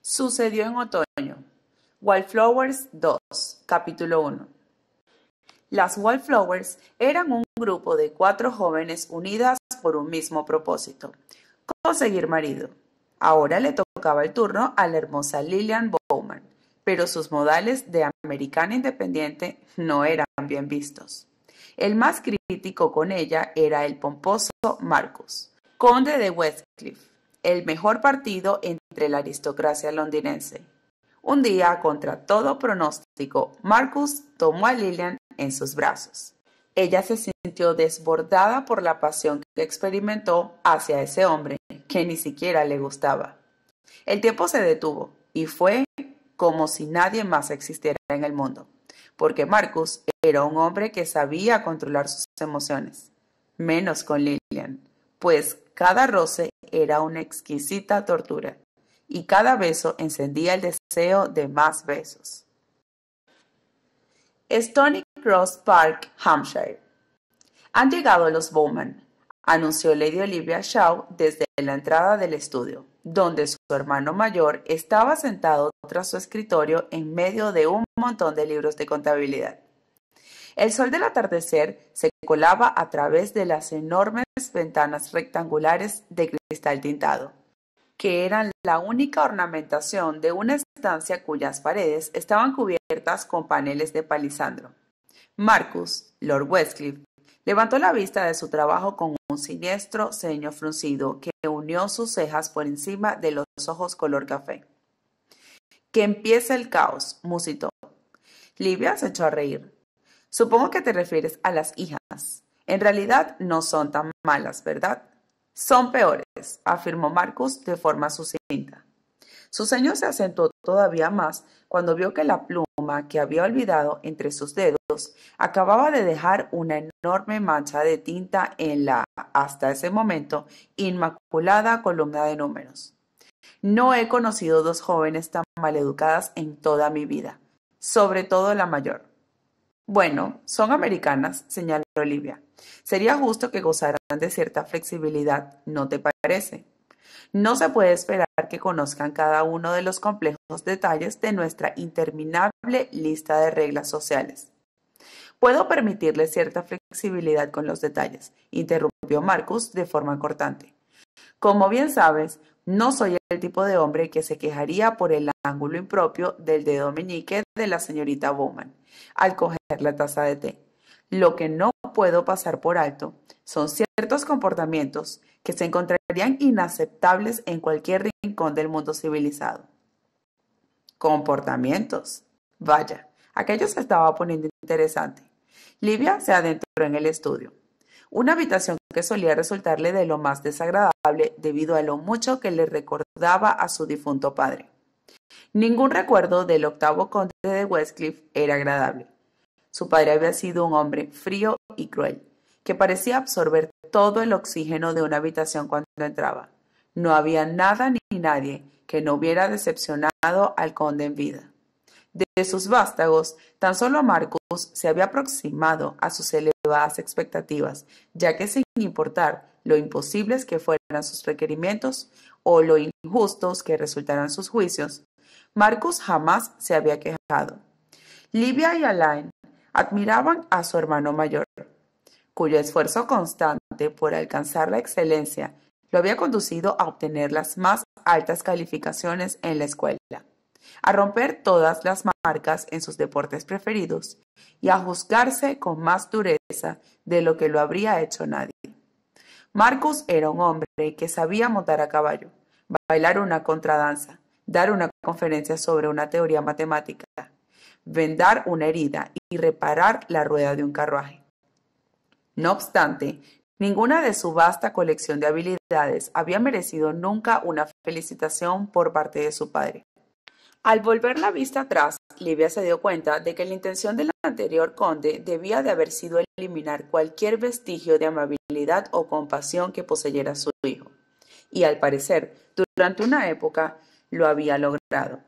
Sucedió en otoño. Wildflowers 2, capítulo 1. Las Wildflowers eran un grupo de cuatro jóvenes unidas por un mismo propósito, conseguir marido. Ahora le tocaba el turno a la hermosa Lillian Bowman, pero sus modales de americana independiente no eran bien vistos. El más crítico con ella era el pomposo Marcus, conde de Westcliff, el mejor partido en la aristocracia londinense. Un día, contra todo pronóstico, Marcus tomó a Lillian en sus brazos. Ella se sintió desbordada por la pasión que experimentó hacia ese hombre que ni siquiera le gustaba. El tiempo se detuvo y fue como si nadie más existiera en el mundo, porque Marcus era un hombre que sabía controlar sus emociones, menos con Lillian, pues cada roce era una exquisita tortura y cada beso encendía el deseo de más besos. Stony Cross Park, Hampshire. Han llegado los Bowman, anunció Lady Olivia Shaw desde la entrada del estudio, donde su hermano mayor estaba sentado tras su escritorio en medio de un montón de libros de contabilidad. El sol del atardecer se colaba a través de las enormes ventanas rectangulares de cristal tintado que eran la única ornamentación de una estancia cuyas paredes estaban cubiertas con paneles de palisandro. Marcus, Lord Westcliff, levantó la vista de su trabajo con un siniestro ceño fruncido que unió sus cejas por encima de los ojos color café. Que empiece el caos, musitó. Livia se echó a reír. Supongo que te refieres a las hijas. En realidad no son tan malas, ¿verdad? son peores, afirmó Marcus de forma sucinta. Su ceño se acentuó todavía más cuando vio que la pluma que había olvidado entre sus dedos acababa de dejar una enorme mancha de tinta en la, hasta ese momento, inmaculada columna de números. No he conocido dos jóvenes tan maleducadas en toda mi vida, sobre todo la mayor. Bueno, son americanas, señaló Olivia. Sería justo que gozaran de cierta flexibilidad, ¿no te parece? No se puede esperar que conozcan cada uno de los complejos detalles de nuestra interminable lista de reglas sociales. Puedo permitirle cierta flexibilidad con los detalles, interrumpió Marcus de forma cortante. Como bien sabes, no soy el tipo de hombre que se quejaría por el ángulo impropio del dedo meñique de la señorita Bowman al coger la taza de té. Lo que no puedo pasar por alto son ciertos comportamientos que se encontrarían inaceptables en cualquier rincón del mundo civilizado. Comportamientos. Vaya, aquello se estaba poniendo interesante. Livia se adentró en el estudio, una habitación que solía resultarle de lo más desagradable debido a lo mucho que le recordaba a su difunto padre. Ningún recuerdo del octavo conde de Westcliff era agradable. Su padre había sido un hombre frío y cruel, que parecía absorber todo el oxígeno de una habitación cuando entraba. No había nada ni nadie que no hubiera decepcionado al conde en vida. De sus vástagos, tan solo Marcus se había aproximado a sus elevadas expectativas, ya que sin importar lo imposibles que fueran sus requerimientos o lo injustos que resultaran sus juicios, Marcus jamás se había quejado. Livia y Alain admiraban a su hermano mayor, cuyo esfuerzo constante por alcanzar la excelencia lo había conducido a obtener las más altas calificaciones en la escuela, a romper todas las marcas en sus deportes preferidos y a juzgarse con más dureza de lo que lo habría hecho nadie. Marcus era un hombre que sabía montar a caballo, bailar una contradanza, dar una conferencia sobre una teoría matemática, vendar una herida y reparar la rueda de un carruaje. No obstante, ninguna de su vasta colección de habilidades había merecido nunca una felicitación por parte de su padre. Al volver la vista atrás, Livia se dio cuenta de que la intención del anterior conde debía de haber sido eliminar cualquier vestigio de amabilidad o compasión que poseyera su hijo. Y al parecer, durante una época, lo había logrado.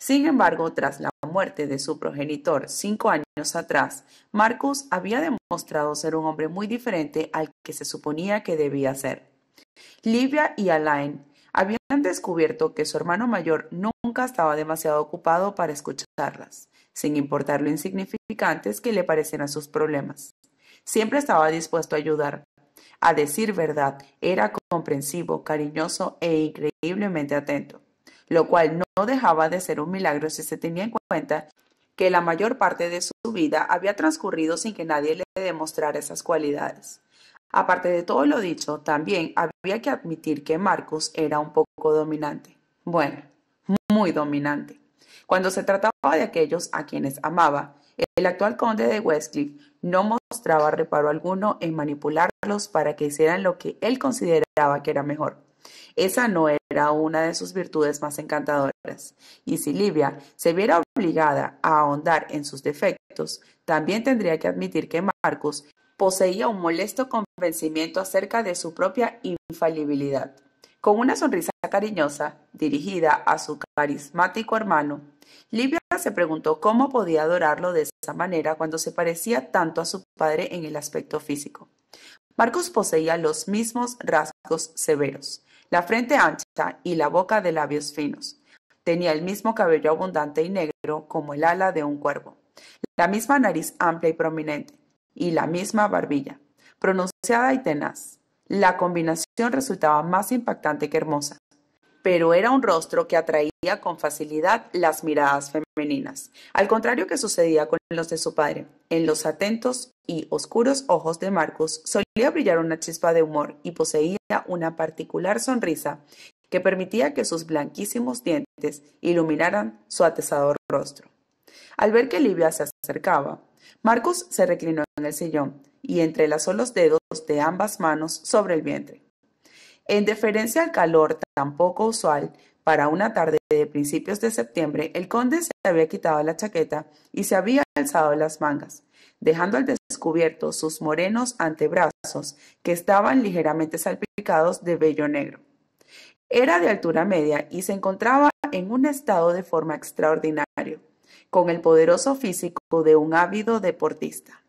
Sin embargo, tras la muerte de su progenitor cinco años atrás, Marcus había demostrado ser un hombre muy diferente al que se suponía que debía ser. Livia y Alain habían descubierto que su hermano mayor nunca estaba demasiado ocupado para escucharlas, sin importar lo insignificantes que le parecieran sus problemas. Siempre estaba dispuesto a ayudar. A decir verdad, era comprensivo, cariñoso e increíblemente atento lo cual no dejaba de ser un milagro si se tenía en cuenta que la mayor parte de su vida había transcurrido sin que nadie le demostrara esas cualidades. Aparte de todo lo dicho, también había que admitir que Marcus era un poco dominante. Bueno, muy dominante. Cuando se trataba de aquellos a quienes amaba, el actual conde de Westcliff no mostraba reparo alguno en manipularlos para que hicieran lo que él consideraba que era mejor. Esa no era una de sus virtudes más encantadoras, y si Livia se viera obligada a ahondar en sus defectos, también tendría que admitir que Marcus poseía un molesto convencimiento acerca de su propia infalibilidad. Con una sonrisa cariñosa, dirigida a su carismático hermano, Livia se preguntó cómo podía adorarlo de esa manera cuando se parecía tanto a su padre en el aspecto físico. Marcus poseía los mismos rasgos severos, la frente ancha y la boca de labios finos. Tenía el mismo cabello abundante y negro como el ala de un cuervo, la misma nariz amplia y prominente, y la misma barbilla, pronunciada y tenaz. La combinación resultaba más impactante que hermosa, pero era un rostro que atraía con facilidad las miradas femeninas, al contrario que sucedía con los de su padre en los atentos y oscuros ojos de Marcus solía brillar una chispa de humor y poseía una particular sonrisa que permitía que sus blanquísimos dientes iluminaran su atesador rostro. Al ver que Livia se acercaba, Marcus se reclinó en el sillón y entrelazó los dedos de ambas manos sobre el vientre. En deferencia al calor tan poco usual, para una tarde de principios de septiembre, el conde se había quitado la chaqueta y se había alzado las mangas, dejando al descubierto sus morenos antebrazos, que estaban ligeramente salpicados de vello negro. Era de altura media y se encontraba en un estado de forma extraordinario, con el poderoso físico de un ávido deportista.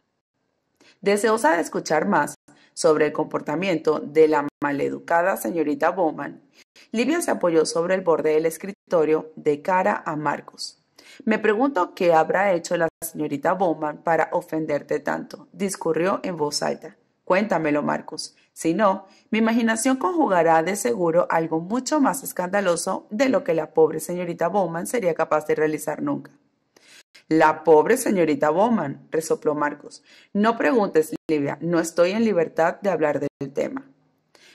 Deseosa de escuchar más sobre el comportamiento de la maleducada señorita Bowman, Livia se apoyó sobre el borde del escritorio de cara a Marcos. Me pregunto qué habrá hecho la señorita Bowman para ofenderte tanto, discurrió en voz alta. Cuéntamelo, Marcos. Si no, mi imaginación conjugará de seguro algo mucho más escandaloso de lo que la pobre señorita Bowman sería capaz de realizar nunca. La pobre señorita Bowman, resopló Marcos. No preguntes, Livia, no estoy en libertad de hablar del tema.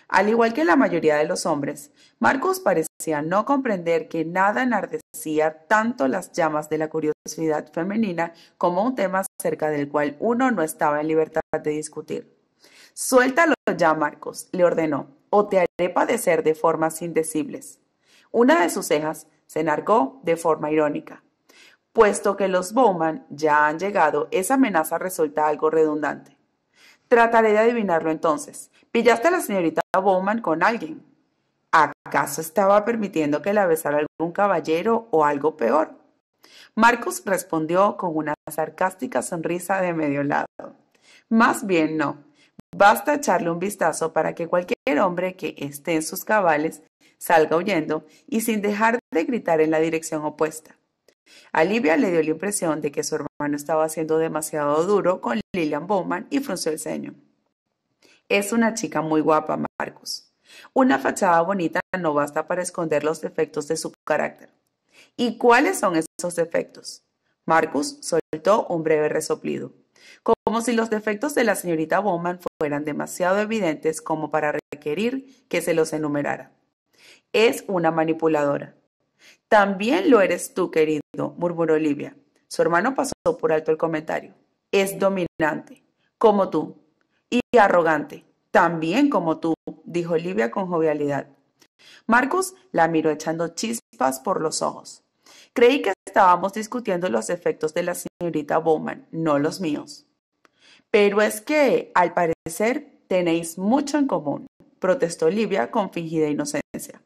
Al igual que la mayoría de los hombres, Marcos parecía no comprender que nada enardecía tanto las llamas de la curiosidad femenina como un tema acerca del cual uno no estaba en libertad de discutir. Suéltalo ya, Marcos», le ordenó, o te haré padecer de formas indecibles. Una de sus cejas se enarcó de forma irónica. Puesto que los Bowman ya han llegado, esa amenaza resulta algo redundante. Trataré de adivinarlo entonces. Pillaste a la señorita Bowman con alguien. ¿Acaso estaba permitiendo que la besara algún caballero o algo peor? Marcus respondió con una sarcástica sonrisa de medio lado. Más bien no. Basta echarle un vistazo para que cualquier hombre que esté en sus cabales salga huyendo y sin dejar de gritar en la dirección opuesta. A Livia le dio la impresión de que su hermano estaba siendo demasiado duro con Lilian Bowman y frunció el ceño. Es una chica muy guapa, Marcus. Una fachada bonita no basta para esconder los defectos de su carácter. ¿Y cuáles son esos defectos? Marcus soltó un breve resoplido, como si los defectos de la señorita Bowman fueran demasiado evidentes como para requerir que se los enumerara. Es una manipuladora. También lo eres tú, querido, murmuró Olivia. Su hermano pasó por alto el comentario. Es dominante, como tú y arrogante, también como tú, dijo Livia con jovialidad. Marcus la miró echando chispas por los ojos. Creí que estábamos discutiendo los efectos de la señorita Bowman, no los míos. Pero es que, al parecer, tenéis mucho en común, protestó Livia con fingida inocencia.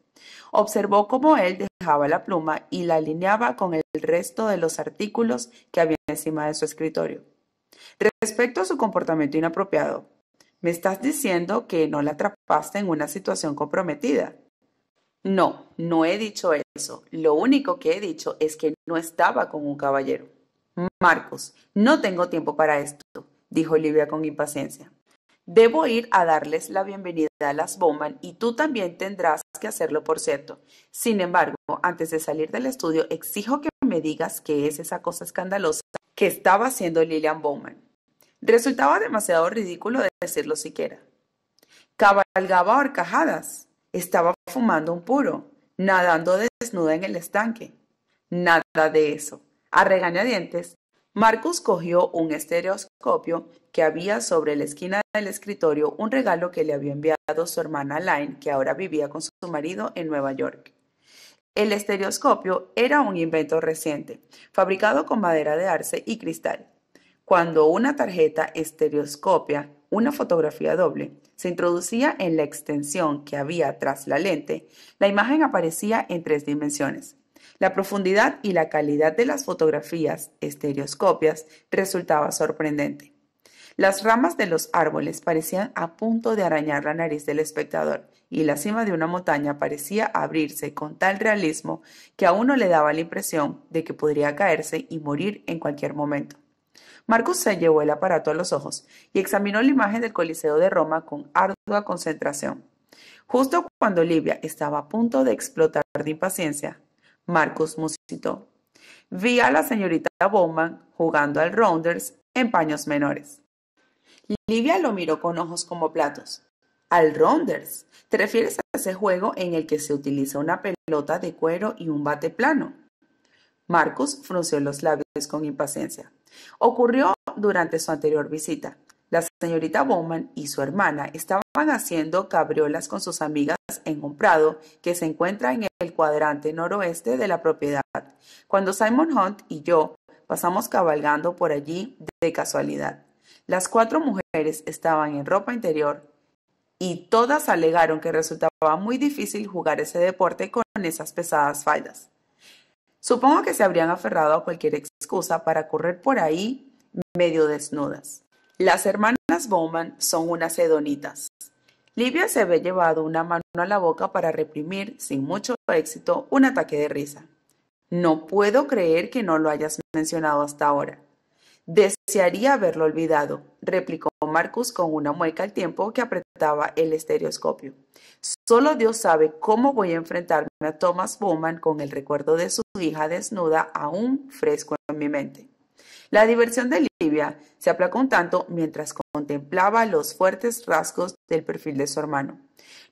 Observó cómo él dejaba la pluma y la alineaba con el resto de los artículos que había encima de su escritorio. Respecto a su comportamiento inapropiado, ¿me estás diciendo que no la atrapaste en una situación comprometida? No, no he dicho eso. Lo único que he dicho es que no estaba con un caballero. Marcos, no tengo tiempo para esto, dijo Olivia con impaciencia. Debo ir a darles la bienvenida a las Bowman y tú también tendrás que hacerlo, por cierto. Sin embargo, antes de salir del estudio, exijo que me digas qué es esa cosa escandalosa que estaba haciendo Lillian Bowman. Resultaba demasiado ridículo de decirlo siquiera. Cabalgaba a horcajadas, estaba fumando un puro, nadando desnuda en el estanque. Nada de eso. A regañadientes, Marcus cogió un estereoscopio que había sobre la esquina del escritorio, un regalo que le había enviado su hermana Line, que ahora vivía con su marido en Nueva York. El estereoscopio era un invento reciente, fabricado con madera de arce y cristal. Cuando una tarjeta estereoscopia, una fotografía doble, se introducía en la extensión que había tras la lente, la imagen aparecía en tres dimensiones. La profundidad y la calidad de las fotografías estereoscopias resultaba sorprendente. Las ramas de los árboles parecían a punto de arañar la nariz del espectador y la cima de una montaña parecía abrirse con tal realismo que a uno le daba la impresión de que podría caerse y morir en cualquier momento. Marcus se llevó el aparato a los ojos y examinó la imagen del Coliseo de Roma con ardua concentración. Justo cuando Livia estaba a punto de explotar de impaciencia, Marcus musitó. Vi a la señorita Bowman jugando al Rounders en paños menores. Livia lo miró con ojos como platos. —¿Al rounders Te refieres a ese juego en el que se utiliza una pelota de cuero y un bate plano. Marcus frunció los labios con impaciencia. Ocurrió durante su anterior visita. La señorita Bowman y su hermana estaban haciendo cabriolas con sus amigas en un prado que se encuentra en el cuadrante noroeste de la propiedad, cuando Simon Hunt y yo pasamos cabalgando por allí de casualidad. Las cuatro mujeres estaban en ropa interior, y todas alegaron que resultaba muy difícil jugar ese deporte con esas pesadas faldas. Supongo que se habrían aferrado a cualquier excusa para correr por ahí medio desnudas. Las hermanas Bowman son unas hedonitas. Livia se ve llevado una mano a la boca para reprimir, sin mucho éxito, un ataque de risa. No puedo creer que no lo hayas mencionado hasta ahora. Desearía haberlo olvidado, replicó Marcus con una mueca al tiempo que apretaba el estereoscopio. Solo Dios sabe cómo voy a enfrentarme a Thomas Bowman con el recuerdo de su hija desnuda aún fresco en mi mente. La diversión de Livia se aplacó un tanto mientras contemplaba los fuertes rasgos del perfil de su hermano.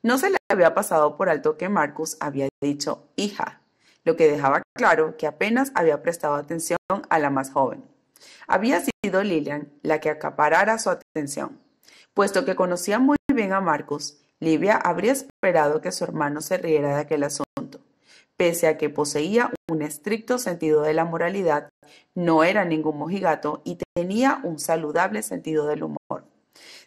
No se le había pasado por alto que Marcus había dicho hija, lo que dejaba claro que apenas había prestado atención a la más joven. Había sido Lilian la que acaparara su atención. Puesto que conocía muy bien a Marcus, Livia habría esperado que su hermano se riera de aquel asunto. Pese a que poseía un estricto sentido de la moralidad, no era ningún mojigato y tenía un saludable sentido del humor.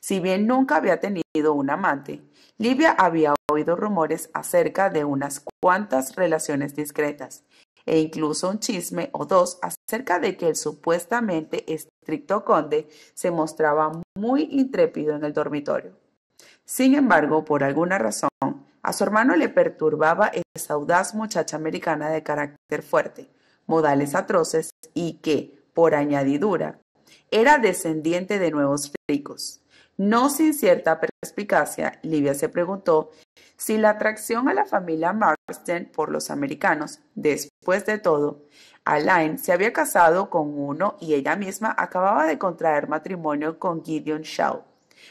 Si bien nunca había tenido un amante, Livia había oído rumores acerca de unas cuantas relaciones discretas, e incluso un chisme o dos acerca de que el supuestamente estricto conde se mostraba muy intrépido en el dormitorio. Sin embargo, por alguna razón, a su hermano le perturbaba esa audaz muchacha americana de carácter fuerte, modales atroces y que, por añadidura, era descendiente de nuevos ricos. No sin cierta perspicacia, Livia se preguntó si la atracción a la familia Marston por los americanos, después Después de todo, Alain se había casado con uno y ella misma acababa de contraer matrimonio con Gideon Shaw,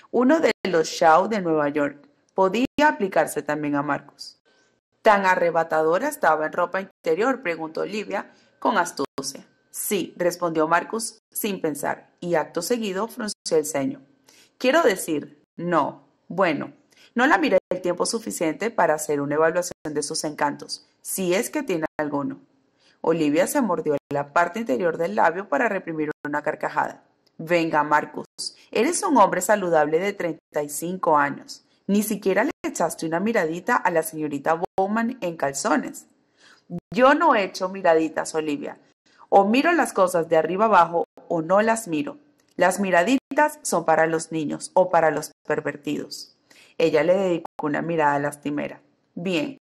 uno de los Shaw de Nueva York. Podía aplicarse también a Marcus. ¿Tan arrebatadora estaba en ropa interior? preguntó Olivia con astucia. Sí, respondió Marcus, sin pensar, y acto seguido frunció el ceño. Quiero decir, no. Bueno, no la miré el tiempo suficiente para hacer una evaluación de sus encantos si es que tiene alguno. Olivia se mordió la parte interior del labio para reprimir una carcajada. Venga, Marcus, eres un hombre saludable de 35 años. Ni siquiera le echaste una miradita a la señorita Bowman en calzones. Yo no echo miraditas, Olivia. O miro las cosas de arriba abajo o no las miro. Las miraditas son para los niños o para los pervertidos. Ella le dedicó una mirada lastimera. Bien,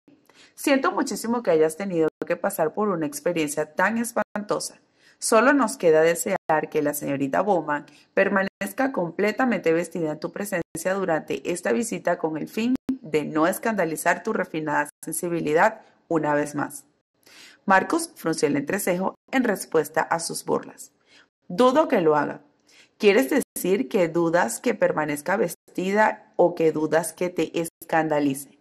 Siento muchísimo que hayas tenido que pasar por una experiencia tan espantosa. Solo nos queda desear que la señorita Bowman permanezca completamente vestida en tu presencia durante esta visita con el fin de no escandalizar tu refinada sensibilidad una vez más. Marcus frunció el entrecejo en respuesta a sus burlas. Dudo que lo haga. ¿Quieres decir que dudas que permanezca vestida o que dudas que te escandalice?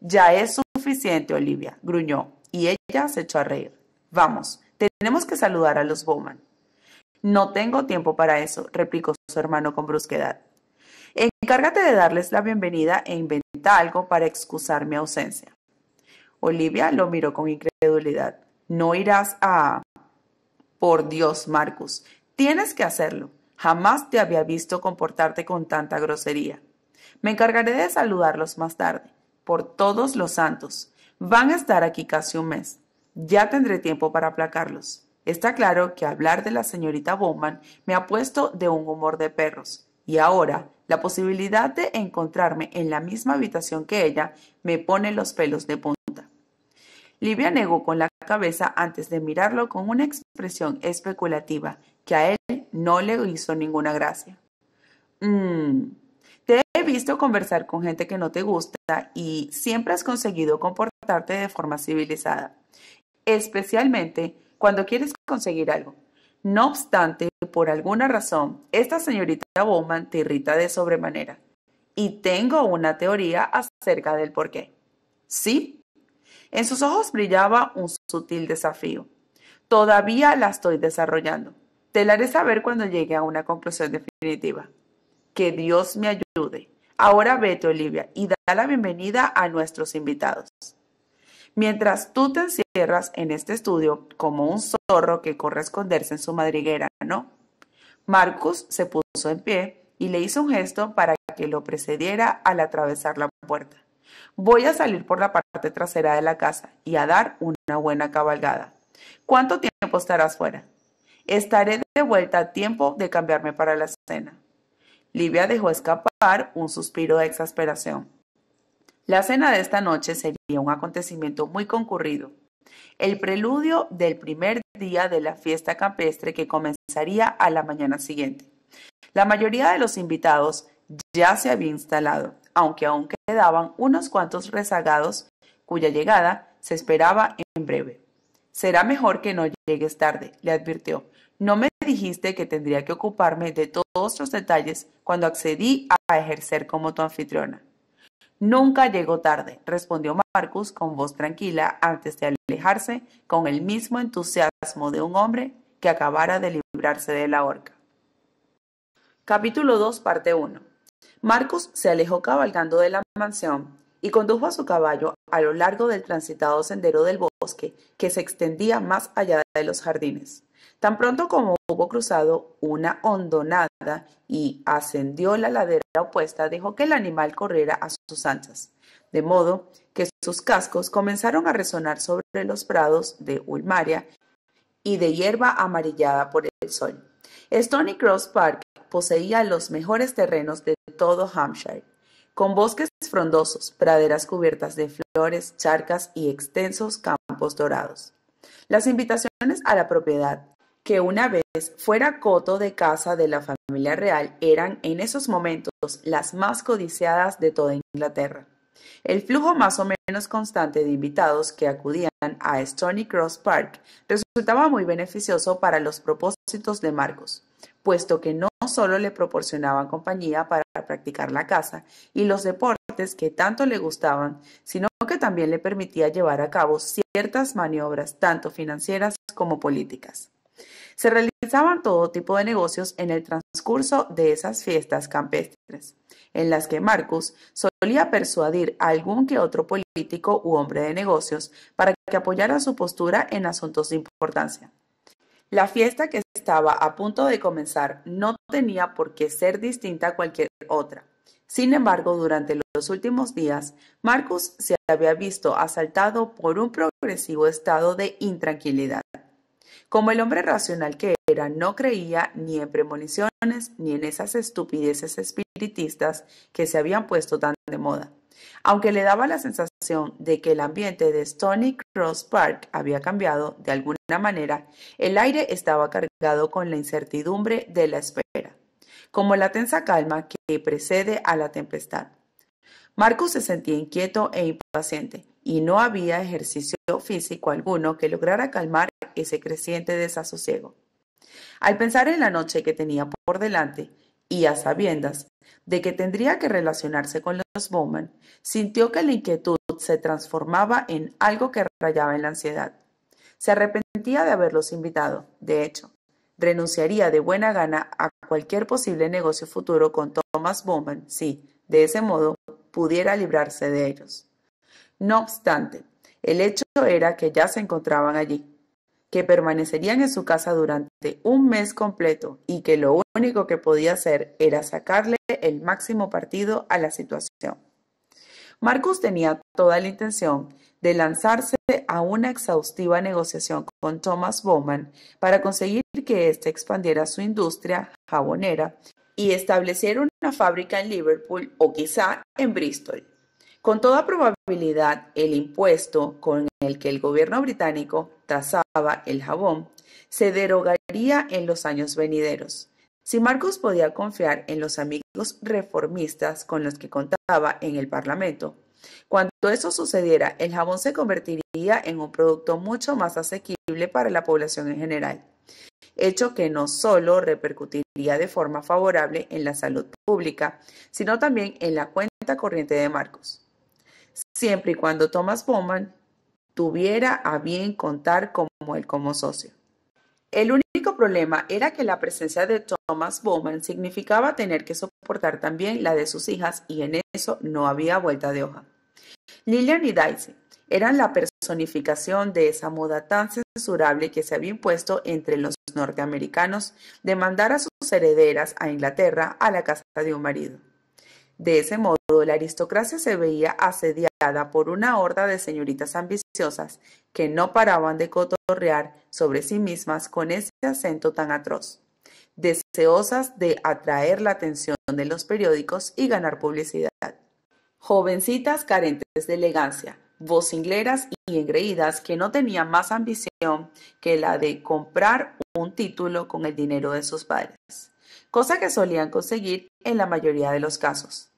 Ya es suficiente, Olivia, gruñó, y ella se echó a reír. Vamos, tenemos que saludar a los Bowman. No tengo tiempo para eso, replicó su hermano con brusquedad. Encárgate de darles la bienvenida e inventa algo para excusar mi ausencia. Olivia lo miró con incredulidad. No irás a... Por Dios, Marcus, tienes que hacerlo. Jamás te había visto comportarte con tanta grosería. Me encargaré de saludarlos más tarde por todos los santos. Van a estar aquí casi un mes. Ya tendré tiempo para aplacarlos. Está claro que hablar de la señorita Bowman me ha puesto de un humor de perros, y ahora la posibilidad de encontrarme en la misma habitación que ella me pone los pelos de punta. Livia negó con la cabeza antes de mirarlo con una expresión especulativa que a él no le hizo ninguna gracia. Mmm, visto conversar con gente que no te gusta y siempre has conseguido comportarte de forma civilizada, especialmente cuando quieres conseguir algo. No obstante, por alguna razón, esta señorita Bowman te irrita de sobremanera. Y tengo una teoría acerca del por qué. ¿Sí? En sus ojos brillaba un sutil desafío. Todavía la estoy desarrollando. Te la haré saber cuando llegue a una conclusión definitiva. Que Dios me ayude. Ahora vete, Olivia, y da la bienvenida a nuestros invitados. Mientras tú te encierras en este estudio como un zorro que corre a esconderse en su madriguera, ¿no? Marcus se puso en pie y le hizo un gesto para que lo precediera al atravesar la puerta. Voy a salir por la parte trasera de la casa y a dar una buena cabalgada. ¿Cuánto tiempo estarás fuera? Estaré de vuelta a tiempo de cambiarme para la cena. Livia dejó escapar un suspiro de exasperación. La cena de esta noche sería un acontecimiento muy concurrido, el preludio del primer día de la fiesta campestre que comenzaría a la mañana siguiente. La mayoría de los invitados ya se había instalado, aunque aún quedaban unos cuantos rezagados cuya llegada se esperaba en breve. Será mejor que no llegues tarde, le advirtió. No me dijiste que tendría que ocuparme de todos los detalles cuando accedí a ejercer como tu anfitriona. Nunca llegó tarde, respondió Marcus con voz tranquila antes de alejarse con el mismo entusiasmo de un hombre que acabara de librarse de la horca. Capítulo 2, parte 1. Marcus se alejó cabalgando de la mansión y condujo a su caballo a lo largo del transitado sendero del bosque que se extendía más allá de los jardines. Tan pronto como hubo cruzado una hondonada y ascendió la ladera opuesta, dejó que el animal corriera a sus anchas, de modo que sus cascos comenzaron a resonar sobre los prados de Ulmaria y de hierba amarillada por el sol. Stony Cross Park poseía los mejores terrenos de todo Hampshire, con bosques frondosos, praderas cubiertas de flores, charcas y extensos campos dorados. Las invitaciones a la propiedad que una vez fuera coto de casa de la familia real eran en esos momentos las más codiciadas de toda Inglaterra. El flujo más o menos constante de invitados que acudían a Stony Cross Park resultaba muy beneficioso para los propósitos de Marcos, puesto que no solo le proporcionaban compañía para practicar la caza y los deportes que tanto le gustaban, sino que también le permitía llevar a cabo ciertas maniobras tanto financieras como políticas. Se realizaban todo tipo de negocios en el transcurso de esas fiestas campestres, en las que Marcus solía persuadir a algún que otro político u hombre de negocios para que apoyara su postura en asuntos de importancia. La fiesta que estaba a punto de comenzar no tenía por qué ser distinta a cualquier otra. Sin embargo, durante los últimos días, Marcus se había visto asaltado por un progresivo estado de intranquilidad. Como el hombre racional que era, no creía ni en premoniciones ni en esas estupideces espiritistas que se habían puesto tan de moda. Aunque le daba la sensación de que el ambiente de Stony Cross Park había cambiado de alguna manera, el aire estaba cargado con la incertidumbre de la espera, como la tensa calma que precede a la tempestad. Marcus se sentía inquieto e impaciente, y no había ejercicio físico alguno que lograra calmar ese creciente desasosiego. Al pensar en la noche que tenía por delante y a sabiendas de que tendría que relacionarse con los Bowman, sintió que la inquietud se transformaba en algo que rayaba en la ansiedad. Se arrepentía de haberlos invitado, de hecho, renunciaría de buena gana a cualquier posible negocio futuro con Thomas Bowman si, de ese modo, pudiera librarse de ellos. No obstante, el hecho era que ya se encontraban allí, que permanecerían en su casa durante un mes completo y que lo único que podía hacer era sacarle el máximo partido a la situación. Marcus tenía toda la intención de lanzarse a una exhaustiva negociación con Thomas Bowman para conseguir que éste expandiera su industria jabonera y estableciera una fábrica en Liverpool o quizá en Bristol. Con toda probabilidad, el impuesto con el que el gobierno británico tasaba el jabón se derogaría en los años venideros. Si Marcos podía confiar en los amigos reformistas con los que contaba en el Parlamento, cuando eso sucediera, el jabón se convertiría en un producto mucho más asequible para la población en general, hecho que no solo repercutiría de forma favorable en la salud pública, sino también en la cuenta corriente de Marcos siempre y cuando Thomas Bowman tuviera a bien contar como él como socio. El único problema era que la presencia de Thomas Bowman significaba tener que soportar también la de sus hijas y en eso no había vuelta de hoja. Lillian y Daisy eran la personificación de esa moda tan censurable que se había impuesto entre los norteamericanos de mandar a sus herederas a Inglaterra a la casa de un marido. De ese modo, la aristocracia se veía asediada por una horda de señoritas ambiciosas que no paraban de cotorrear sobre sí mismas con ese acento tan atroz, deseosas de atraer la atención de los periódicos y ganar publicidad. Jovencitas carentes de elegancia, vocingleras y engreídas que no tenían más ambición que la de comprar un título con el dinero de sus padres cosa que solían conseguir en la mayoría de los casos.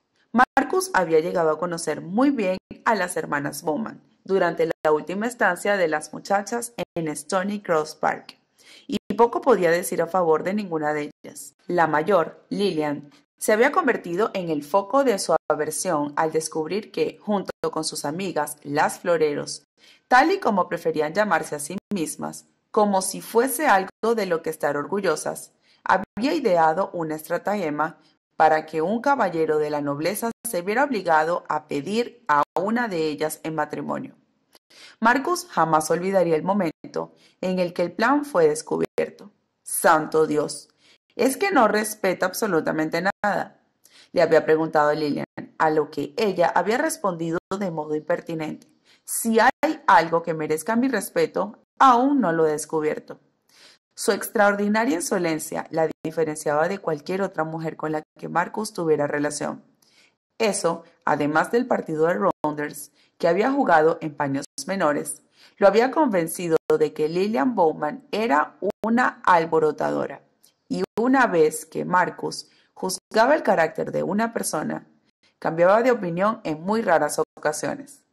Marcus había llegado a conocer muy bien a las hermanas Bowman durante la última estancia de las muchachas en Stony Cross Park, y poco podía decir a favor de ninguna de ellas. La mayor, Lillian, se había convertido en el foco de su aversión al descubrir que, junto con sus amigas, las floreros, tal y como preferían llamarse a sí mismas, como si fuese algo de lo que estar orgullosas, había ideado un estratagema para que un caballero de la nobleza se viera obligado a pedir a una de ellas en matrimonio. Marcus jamás olvidaría el momento en el que el plan fue descubierto. Santo Dios, es que no respeta absolutamente nada, le había preguntado Lilian, a lo que ella había respondido de modo impertinente. Si hay algo que merezca mi respeto, aún no lo he descubierto. Su extraordinaria insolencia la diferenciaba de cualquier otra mujer con la que Marcus tuviera relación. Eso, además del partido de Rounders, que había jugado en paños menores, lo había convencido de que Lillian Bowman era una alborotadora. Y una vez que Marcus juzgaba el carácter de una persona, cambiaba de opinión en muy raras ocasiones.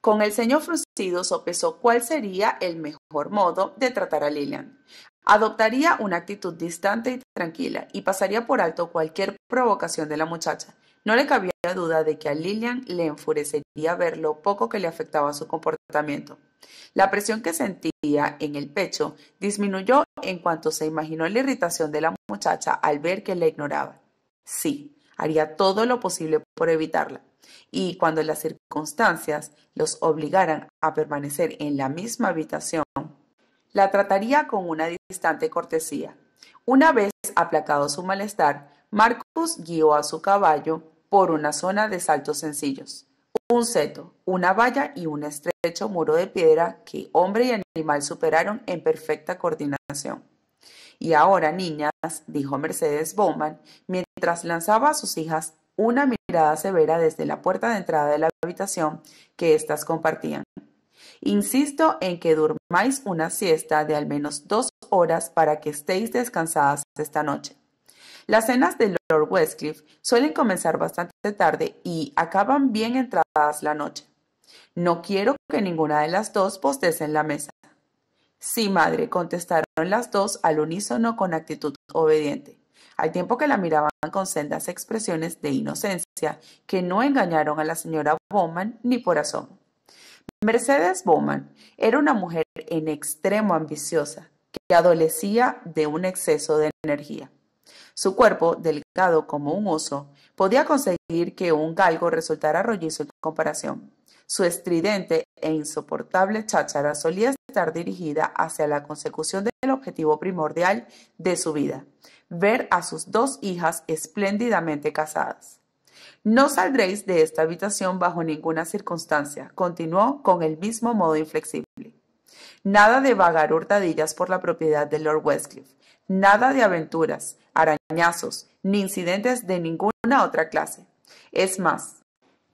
Con el señor fruncido sopesó cuál sería el mejor modo de tratar a Lillian. Adoptaría una actitud distante y tranquila y pasaría por alto cualquier provocación de la muchacha. No le cabía duda de que a Lillian le enfurecería ver lo poco que le afectaba su comportamiento. La presión que sentía en el pecho disminuyó en cuanto se imaginó la irritación de la muchacha al ver que la ignoraba. Sí, haría todo lo posible por evitarla, y cuando las circunstancias los obligaran a permanecer en la misma habitación, la trataría con una distante cortesía. Una vez aplacado su malestar, Marcus guió a su caballo por una zona de saltos sencillos, un seto, una valla y un estrecho muro de piedra que hombre y animal superaron en perfecta coordinación. Y ahora, niñas, dijo Mercedes Bowman, mientras lanzaba a sus hijas una mirada severa desde la puerta de entrada de la habitación que éstas compartían. Insisto en que durmáis una siesta de al menos dos horas para que estéis descansadas esta noche. Las cenas de Lord Westcliff suelen comenzar bastante tarde y acaban bien entradas la noche. No quiero que ninguna de las dos postesen en la mesa. Sí, madre, contestaron las dos al unísono con actitud obediente, al tiempo que la miraban con sendas expresiones de inocencia que no engañaron a la señora Bowman ni por asomo. Mercedes Bowman era una mujer en extremo ambiciosa, que adolecía de un exceso de energía. Su cuerpo, delgado como un oso, podía conseguir que un galgo resultara rollizo en comparación. Su estridente e insoportable cháchara solía estar dirigida hacia la consecución del objetivo primordial de su vida, ver a sus dos hijas espléndidamente casadas. No saldréis de esta habitación bajo ninguna circunstancia, continuó con el mismo modo inflexible. Nada de vagar hurtadillas por la propiedad de Lord Westcliff, nada de aventuras, arañazos, ni incidentes de ninguna otra clase. Es más,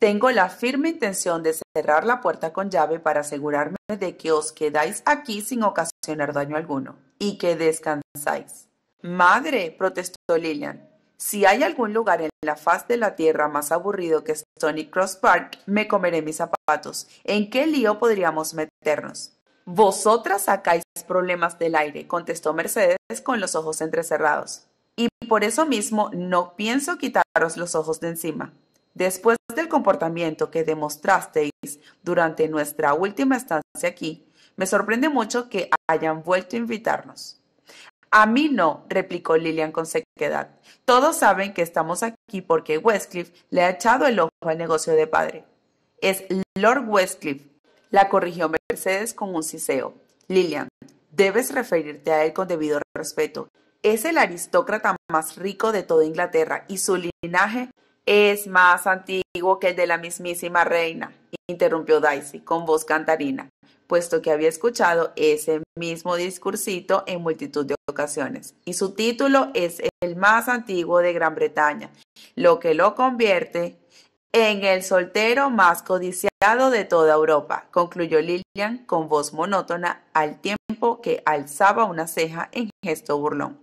tengo la firme intención de cerrar la puerta con llave para asegurarme de que os quedáis aquí sin ocasionar daño alguno y que descansáis. Madre, protestó Lillian—. Si hay algún lugar en la faz de la tierra más aburrido que Stony Cross Park, me comeré mis zapatos. ¿En qué lío podríamos meternos? Vosotras sacáis problemas del aire, contestó Mercedes con los ojos entrecerrados. Y por eso mismo no pienso quitaros los ojos de encima. Después del comportamiento que demostrasteis durante nuestra última estancia aquí, me sorprende mucho que hayan vuelto a invitarnos. A mí no, replicó Lillian con sequedad. Todos saben que estamos aquí porque Westcliff le ha echado el ojo al negocio de padre. Es Lord Westcliff, la corrigió Mercedes con un siseo. Lillian, debes referirte a él con debido respeto. Es el aristócrata más rico de toda Inglaterra y su linaje es más antiguo que el de la mismísima reina, interrumpió Daisy con voz cantarina, puesto que había escuchado ese mismo discursito en multitud de ocasiones, y su título es el más antiguo de Gran Bretaña, lo que lo convierte en el soltero más codiciado de toda Europa, concluyó Lilian con voz monótona al tiempo que alzaba una ceja en gesto burlón.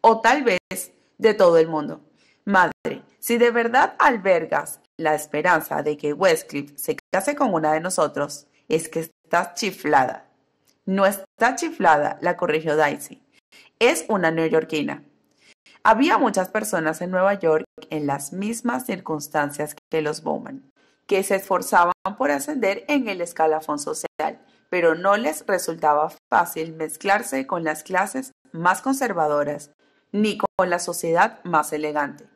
O tal vez de todo el mundo. Madre, si de verdad albergas la esperanza de que Westcliff se case con una de nosotros, es que estás chiflada. No está chiflada, la corrigió Daisy. Es una neoyorquina. Había muchas personas en Nueva York en las mismas circunstancias que los Bowman, que se esforzaban por ascender en el escalafón social, pero no les resultaba fácil mezclarse con las clases más conservadoras ni con la sociedad más elegante.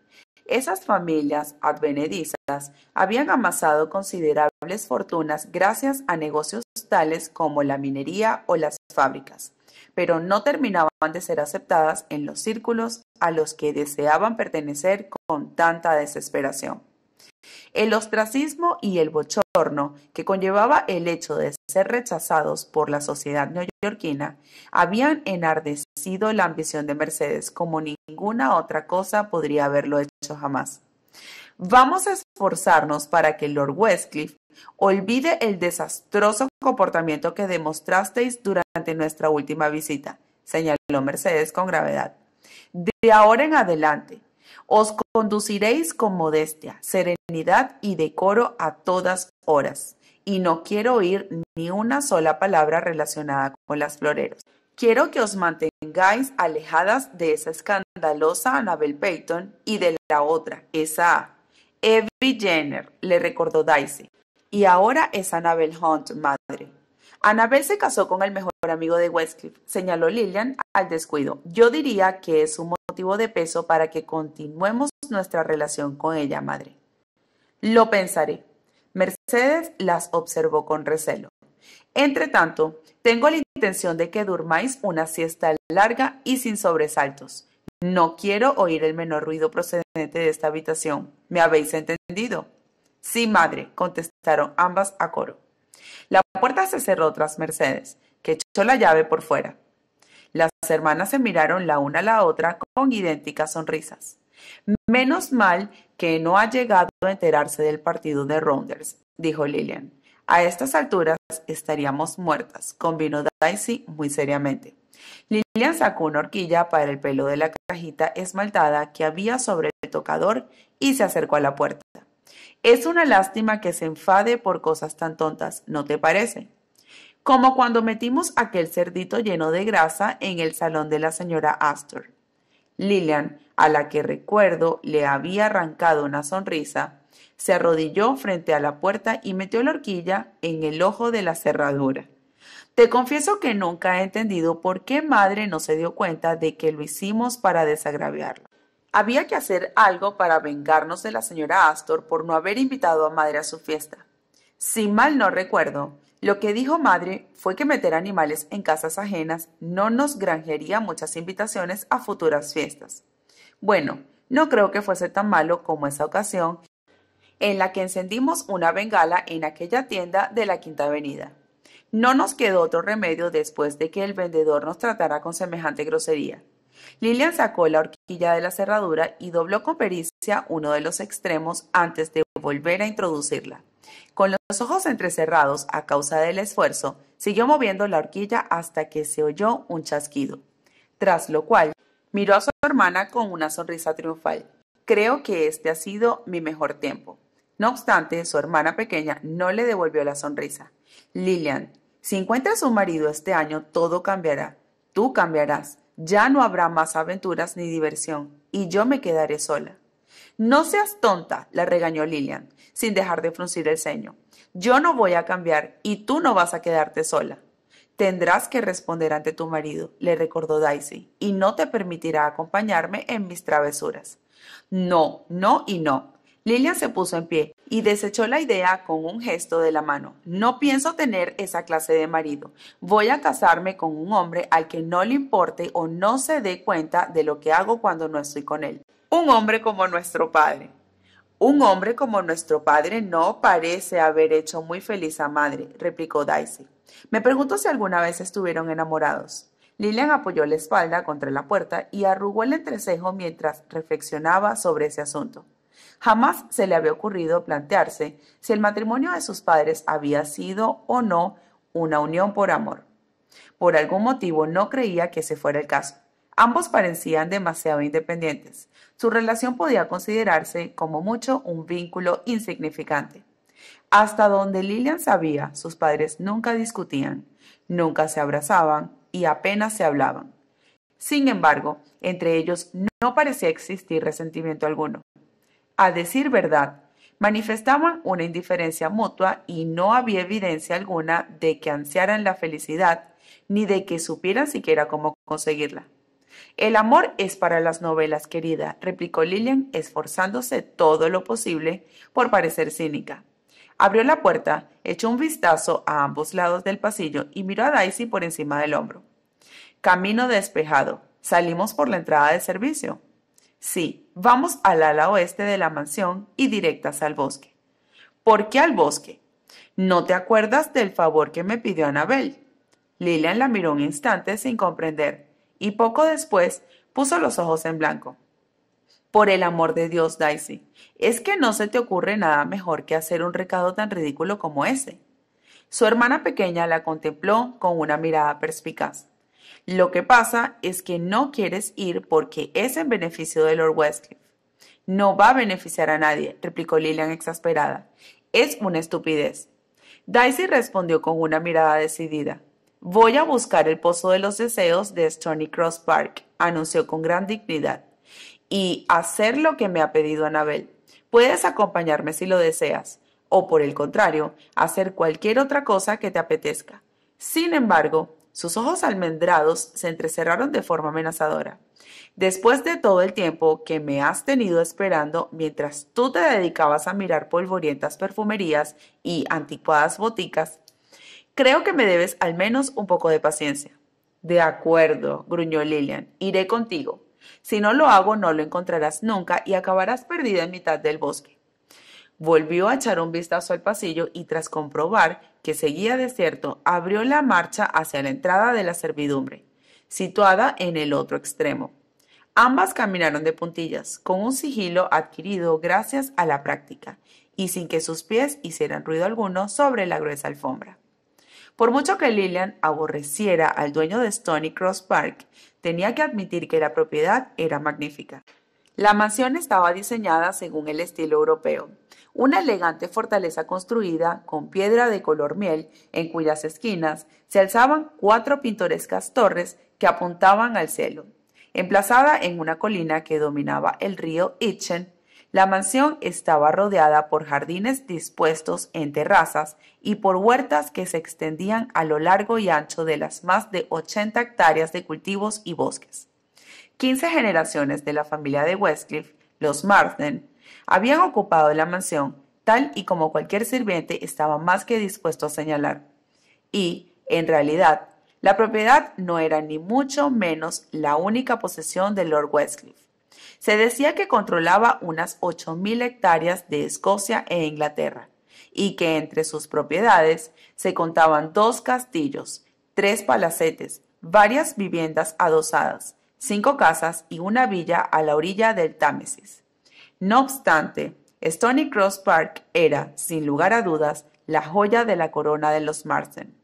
Esas familias advenedizas habían amasado considerables fortunas gracias a negocios tales como la minería o las fábricas, pero no terminaban de ser aceptadas en los círculos a los que deseaban pertenecer con tanta desesperación. El ostracismo y el bochorno que conllevaba el hecho de ser rechazados por la sociedad neoyorquina habían enardecido la ambición de Mercedes como ninguna otra cosa podría haberlo hecho jamás. Vamos a esforzarnos para que Lord Westcliff olvide el desastroso comportamiento que demostrasteis durante nuestra última visita, señaló Mercedes con gravedad. De ahora en adelante, os conduciréis con modestia, serenidad y decoro a todas horas. Y no quiero oír ni una sola palabra relacionada con las floreros. Quiero que os mantengáis alejadas de esa escandalosa Annabel Peyton y de la otra, esa Evie Jenner, le recordó Daisy. Y ahora es Annabel Hunt, madre. Anabel se casó con el mejor amigo de Westcliff, señaló Lillian al descuido. Yo diría que es un motivo de peso para que continuemos nuestra relación con ella, madre. Lo pensaré. Mercedes las observó con recelo. Entretanto, tengo la intención de que durmáis una siesta larga y sin sobresaltos. No quiero oír el menor ruido procedente de esta habitación. ¿Me habéis entendido? Sí, madre, contestaron ambas a coro. La puerta se cerró tras Mercedes, que echó la llave por fuera. Las hermanas se miraron la una a la otra con idénticas sonrisas. Menos mal que no ha llegado a enterarse del partido de Rounders, dijo Lillian. A estas alturas estaríamos muertas, convino Daisy muy seriamente. Lillian sacó una horquilla para el pelo de la cajita esmaltada que había sobre el tocador y se acercó a la puerta. Es una lástima que se enfade por cosas tan tontas, ¿no te parece? Como cuando metimos aquel cerdito lleno de grasa en el salón de la señora Astor. Lillian, a la que recuerdo le había arrancado una sonrisa, se arrodilló frente a la puerta y metió la horquilla en el ojo de la cerradura. Te confieso que nunca he entendido por qué madre no se dio cuenta de que lo hicimos para desagraviarla. Había que hacer algo para vengarnos de la señora Astor por no haber invitado a madre a su fiesta. Si mal no recuerdo, lo que dijo madre fue que meter animales en casas ajenas no nos granjearía muchas invitaciones a futuras fiestas. Bueno, no creo que fuese tan malo como esa ocasión en la que encendimos una bengala en aquella tienda de la Quinta Avenida. No nos quedó otro remedio después de que el vendedor nos tratara con semejante grosería. Lilian sacó la horquilla de la cerradura y dobló con pericia uno de los extremos antes de volver a introducirla. Con los ojos entrecerrados a causa del esfuerzo, siguió moviendo la horquilla hasta que se oyó un chasquido, tras lo cual miró a su hermana con una sonrisa triunfal. Creo que este ha sido mi mejor tiempo. No obstante, su hermana pequeña no le devolvió la sonrisa. Lilian, si encuentras un marido este año, todo cambiará. Tú cambiarás. Ya no habrá más aventuras ni diversión, y yo me quedaré sola. No seas tonta, la regañó Lilian, sin dejar de fruncir el ceño. Yo no voy a cambiar y tú no vas a quedarte sola. Tendrás que responder ante tu marido, le recordó Daisy, y no te permitirá acompañarme en mis travesuras. No, no y no. Lilian se puso en pie, y desechó la idea con un gesto de la mano. No pienso tener esa clase de marido. Voy a casarme con un hombre al que no le importe o no se dé cuenta de lo que hago cuando no estoy con él. Un hombre como nuestro padre. Un hombre como nuestro padre no parece haber hecho muy feliz a madre, replicó Daisy. Me pregunto si alguna vez estuvieron enamorados. Lilian apoyó la espalda contra la puerta y arrugó el entrecejo mientras reflexionaba sobre ese asunto. Jamás se le había ocurrido plantearse si el matrimonio de sus padres había sido o no una unión por amor. Por algún motivo no creía que ese fuera el caso. Ambos parecían demasiado independientes. Su relación podía considerarse como mucho un vínculo insignificante. Hasta donde Lilian sabía, sus padres nunca discutían, nunca se abrazaban y apenas se hablaban. Sin embargo, entre ellos no parecía existir resentimiento alguno a decir verdad, manifestaban una indiferencia mutua y no había evidencia alguna de que ansiaran la felicidad ni de que supieran siquiera cómo conseguirla. El amor es para las novelas, querida, replicó Lillian, esforzándose todo lo posible por parecer cínica. Abrió la puerta, echó un vistazo a ambos lados del pasillo y miró a Daisy por encima del hombro. Camino despejado. Salimos por la entrada de servicio. Sí, vamos al ala oeste de la mansión y directas al bosque. ¿Por qué al bosque? ¿No te acuerdas del favor que me pidió Anabel? Lilian la miró un instante sin comprender y poco después puso los ojos en blanco. Por el amor de Dios, Daisy, es que no se te ocurre nada mejor que hacer un recado tan ridículo como ese. Su hermana pequeña la contempló con una mirada perspicaz. Lo que pasa es que no quieres ir porque es en beneficio de Lord Westcliff. No va a beneficiar a nadie, replicó Lillian exasperada. Es una estupidez. Daisy respondió con una mirada decidida. Voy a buscar el pozo de los deseos de Stony Cross Park, anunció con gran dignidad, y hacer lo que me ha pedido Anabel. Puedes acompañarme si lo deseas, o por el contrario, hacer cualquier otra cosa que te apetezca. Sin embargo, sus ojos almendrados se entrecerraron de forma amenazadora. Después de todo el tiempo que me has tenido esperando mientras tú te dedicabas a mirar polvorientas perfumerías y anticuadas boticas, creo que me debes al menos un poco de paciencia. De acuerdo, gruñó Lilian, iré contigo. Si no lo hago, no lo encontrarás nunca y acabarás perdida en mitad del bosque. Volvió a echar un vistazo al pasillo y tras comprobar que seguía desierto, abrió la marcha hacia la entrada de la servidumbre, situada en el otro extremo. Ambas caminaron de puntillas, con un sigilo adquirido gracias a la práctica, y sin que sus pies hicieran ruido alguno sobre la gruesa alfombra. Por mucho que Lillian aborreciera al dueño de Stony Cross Park, tenía que admitir que la propiedad era magnífica. La mansión estaba diseñada según el estilo europeo, una elegante fortaleza construida con piedra de color miel, en cuyas esquinas se alzaban cuatro pintorescas torres que apuntaban al cielo. Emplazada en una colina que dominaba el río Itchen, la mansión estaba rodeada por jardines dispuestos en terrazas y por huertas que se extendían a lo largo y ancho de las más de 80 hectáreas de cultivos y bosques. Quince generaciones de la familia de Westcliff, los Marsden, habían ocupado la mansión, tal y como cualquier sirviente estaba más que dispuesto a señalar. Y, en realidad, la propiedad no era ni mucho menos la única posesión de Lord Westcliff. Se decía que controlaba unas 8.000 hectáreas de Escocia e Inglaterra y que entre sus propiedades se contaban dos castillos, tres palacetes, varias viviendas adosadas, cinco casas y una villa a la orilla del Támesis. No obstante, Stony Cross Park era, sin lugar a dudas, la joya de la corona de los Marsden.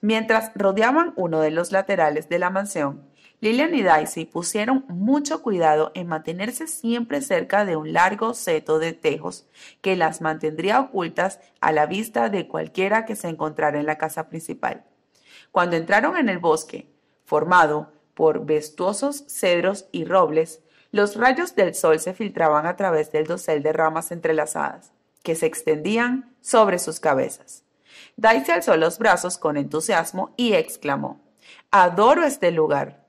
Mientras rodeaban uno de los laterales de la mansión, Lillian y Daisy pusieron mucho cuidado en mantenerse siempre cerca de un largo seto de tejos que las mantendría ocultas a la vista de cualquiera que se encontrara en la casa principal. Cuando entraron en el bosque, formado por vestuosos cedros y robles, los rayos del sol se filtraban a través del dosel de ramas entrelazadas, que se extendían sobre sus cabezas. Daisy alzó los brazos con entusiasmo y exclamó, Adoro este lugar.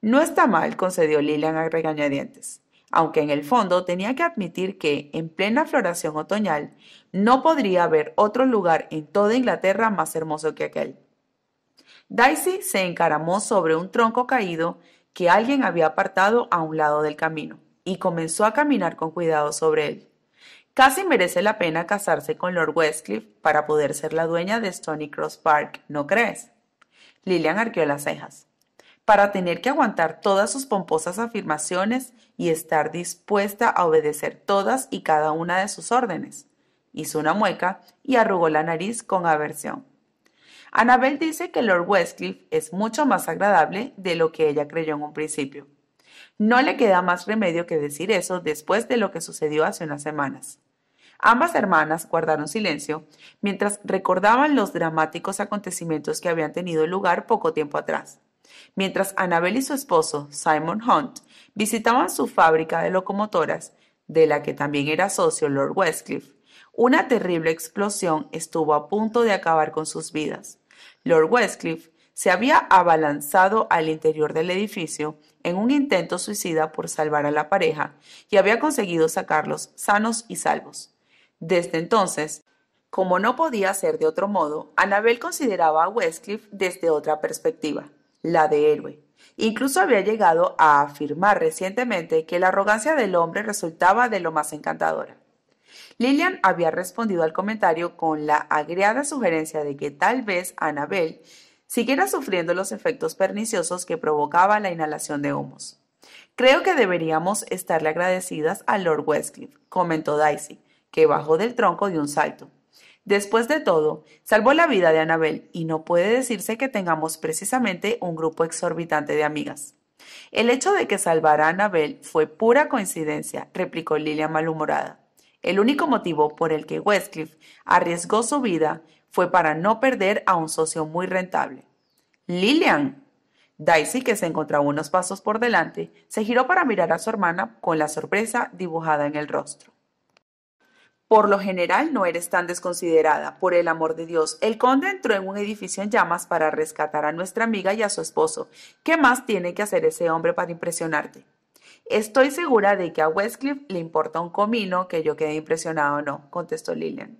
No está mal, concedió Lilian a regañadientes, aunque en el fondo tenía que admitir que, en plena floración otoñal, no podría haber otro lugar en toda Inglaterra más hermoso que aquel. Daisy se encaramó sobre un tronco caído que alguien había apartado a un lado del camino, y comenzó a caminar con cuidado sobre él. Casi merece la pena casarse con Lord Westcliff para poder ser la dueña de Stony Cross Park, ¿no crees? Lilian arqueó las cejas. Para tener que aguantar todas sus pomposas afirmaciones y estar dispuesta a obedecer todas y cada una de sus órdenes. Hizo una mueca y arrugó la nariz con aversión. Annabel dice que Lord Westcliff es mucho más agradable de lo que ella creyó en un principio. No le queda más remedio que decir eso después de lo que sucedió hace unas semanas. Ambas hermanas guardaron silencio mientras recordaban los dramáticos acontecimientos que habían tenido lugar poco tiempo atrás. Mientras Anabel y su esposo, Simon Hunt, visitaban su fábrica de locomotoras, de la que también era socio Lord Westcliff, una terrible explosión estuvo a punto de acabar con sus vidas. Lord Westcliff, se había abalanzado al interior del edificio en un intento suicida por salvar a la pareja y había conseguido sacarlos sanos y salvos. Desde entonces, como no podía ser de otro modo, Anabel consideraba a Westcliff desde otra perspectiva, la de héroe. Incluso había llegado a afirmar recientemente que la arrogancia del hombre resultaba de lo más encantadora. Lillian había respondido al comentario con la agriada sugerencia de que tal vez Annabel siguiera sufriendo los efectos perniciosos que provocaba la inhalación de humos. Creo que deberíamos estarle agradecidas a Lord Westcliff, comentó Daisy, que bajó del tronco de un salto. Después de todo, salvó la vida de Anabel y no puede decirse que tengamos precisamente un grupo exorbitante de amigas. El hecho de que salvara a Anabel fue pura coincidencia, replicó Lilian malhumorada. El único motivo por el que Westcliff arriesgó su vida fue para no perder a un socio muy rentable. Lillian. Daisy, que se encontraba unos pasos por delante, se giró para mirar a su hermana con la sorpresa dibujada en el rostro. Por lo general no eres tan desconsiderada, por el amor de Dios. El conde entró en un edificio en llamas para rescatar a nuestra amiga y a su esposo. ¿Qué más tiene que hacer ese hombre para impresionarte? Estoy segura de que a Westcliff le importa un comino que yo quede impresionado o no, contestó Lillian.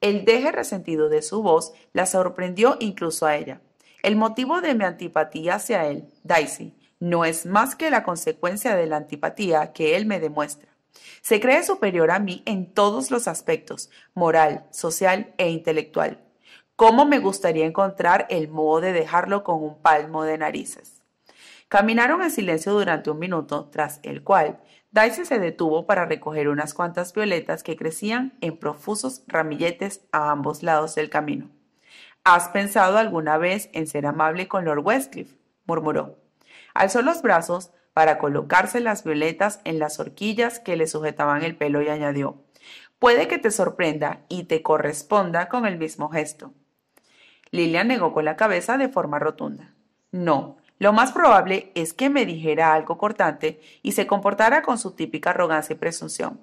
El deje resentido de su voz la sorprendió incluso a ella. El motivo de mi antipatía hacia él, Daisy, no es más que la consecuencia de la antipatía que él me demuestra. Se cree superior a mí en todos los aspectos, moral, social e intelectual. ¿Cómo me gustaría encontrar el modo de dejarlo con un palmo de narices? Caminaron en silencio durante un minuto, tras el cual Daisy se detuvo para recoger unas cuantas violetas que crecían en profusos ramilletes a ambos lados del camino. ¿Has pensado alguna vez en ser amable con Lord Westcliff? murmuró. Alzó los brazos para colocarse las violetas en las horquillas que le sujetaban el pelo y añadió, puede que te sorprenda y te corresponda con el mismo gesto. Lilian negó con la cabeza de forma rotunda. No, lo más probable es que me dijera algo cortante y se comportara con su típica arrogancia y presunción.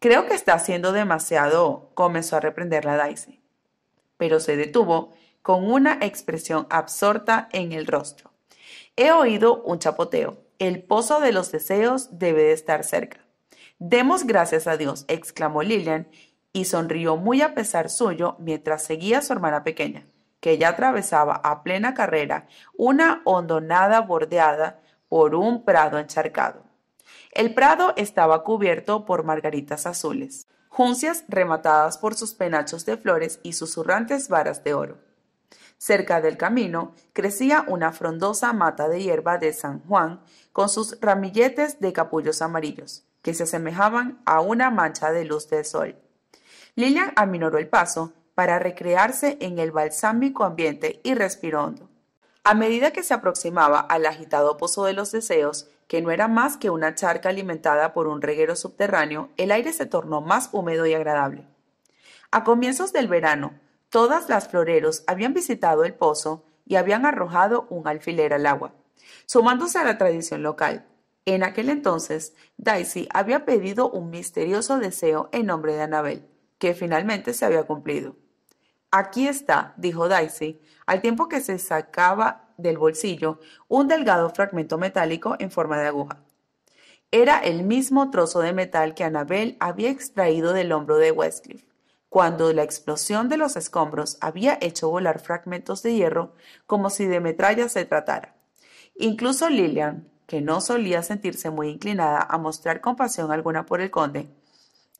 Creo que está haciendo demasiado, comenzó a reprender la Daisy. Pero se detuvo con una expresión absorta en el rostro. He oído un chapoteo. El pozo de los deseos debe de estar cerca. Demos gracias a Dios, exclamó Lilian y sonrió muy a pesar suyo mientras seguía a su hermana pequeña que ya atravesaba a plena carrera una hondonada bordeada por un prado encharcado. El prado estaba cubierto por margaritas azules, juncias rematadas por sus penachos de flores y susurrantes varas de oro. Cerca del camino crecía una frondosa mata de hierba de San Juan con sus ramilletes de capullos amarillos, que se asemejaban a una mancha de luz del sol. Lilian aminoró el paso para recrearse en el balsámico ambiente y respirando. A medida que se aproximaba al agitado pozo de los deseos, que no era más que una charca alimentada por un reguero subterráneo, el aire se tornó más húmedo y agradable. A comienzos del verano, todas las floreros habían visitado el pozo y habían arrojado un alfiler al agua, sumándose a la tradición local. En aquel entonces, Daisy había pedido un misterioso deseo en nombre de Anabel, que finalmente se había cumplido. Aquí está, dijo Daisy, al tiempo que se sacaba del bolsillo un delgado fragmento metálico en forma de aguja. Era el mismo trozo de metal que Anabel había extraído del hombro de Westcliff. Cuando la explosión de los escombros había hecho volar fragmentos de hierro como si de metralla se tratara. Incluso Lillian, que no solía sentirse muy inclinada a mostrar compasión alguna por el conde,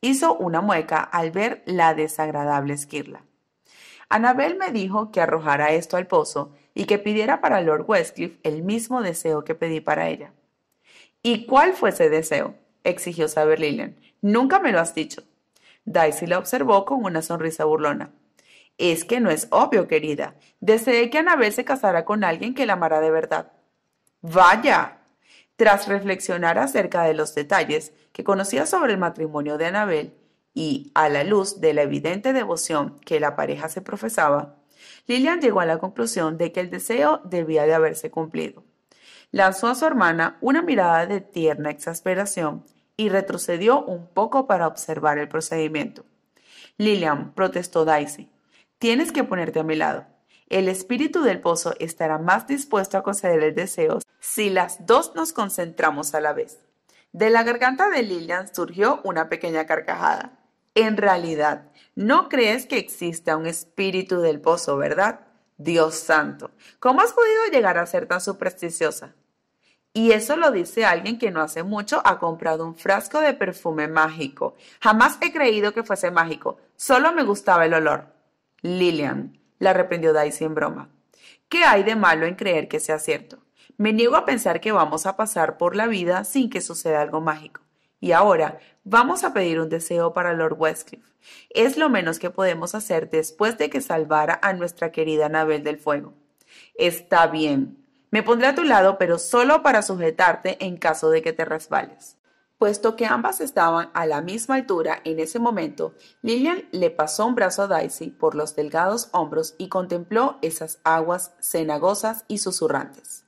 hizo una mueca al ver la desagradable esquirla. Anabel me dijo que arrojara esto al pozo y que pidiera para Lord Westcliff el mismo deseo que pedí para ella. ¿Y cuál fue ese deseo? exigió saber Lillian. Nunca me lo has dicho. Daisy la observó con una sonrisa burlona. Es que no es obvio, querida. Deseé que Anabel se casara con alguien que la amara de verdad. Vaya. Tras reflexionar acerca de los detalles que conocía sobre el matrimonio de Anabel, y a la luz de la evidente devoción que la pareja se profesaba, Lilian llegó a la conclusión de que el deseo debía de haberse cumplido. Lanzó a su hermana una mirada de tierna exasperación y retrocedió un poco para observar el procedimiento. Lilian, protestó Daisy, tienes que ponerte a mi lado. El espíritu del pozo estará más dispuesto a conceder el deseo si las dos nos concentramos a la vez. De la garganta de Lilian surgió una pequeña carcajada. En realidad, no crees que exista un espíritu del pozo, ¿verdad? Dios santo, ¿cómo has podido llegar a ser tan supersticiosa? Y eso lo dice alguien que no hace mucho ha comprado un frasco de perfume mágico. Jamás he creído que fuese mágico, solo me gustaba el olor. Lillian, la reprendió Daisy en broma. ¿Qué hay de malo en creer que sea cierto? Me niego a pensar que vamos a pasar por la vida sin que suceda algo mágico. Y ahora, vamos a pedir un deseo para Lord Westcliff. Es lo menos que podemos hacer después de que salvara a nuestra querida Anabel del Fuego. Está bien. Me pondré a tu lado, pero solo para sujetarte en caso de que te resbales. Puesto que ambas estaban a la misma altura en ese momento, Lillian le pasó un brazo a Daisy por los delgados hombros y contempló esas aguas cenagosas y susurrantes.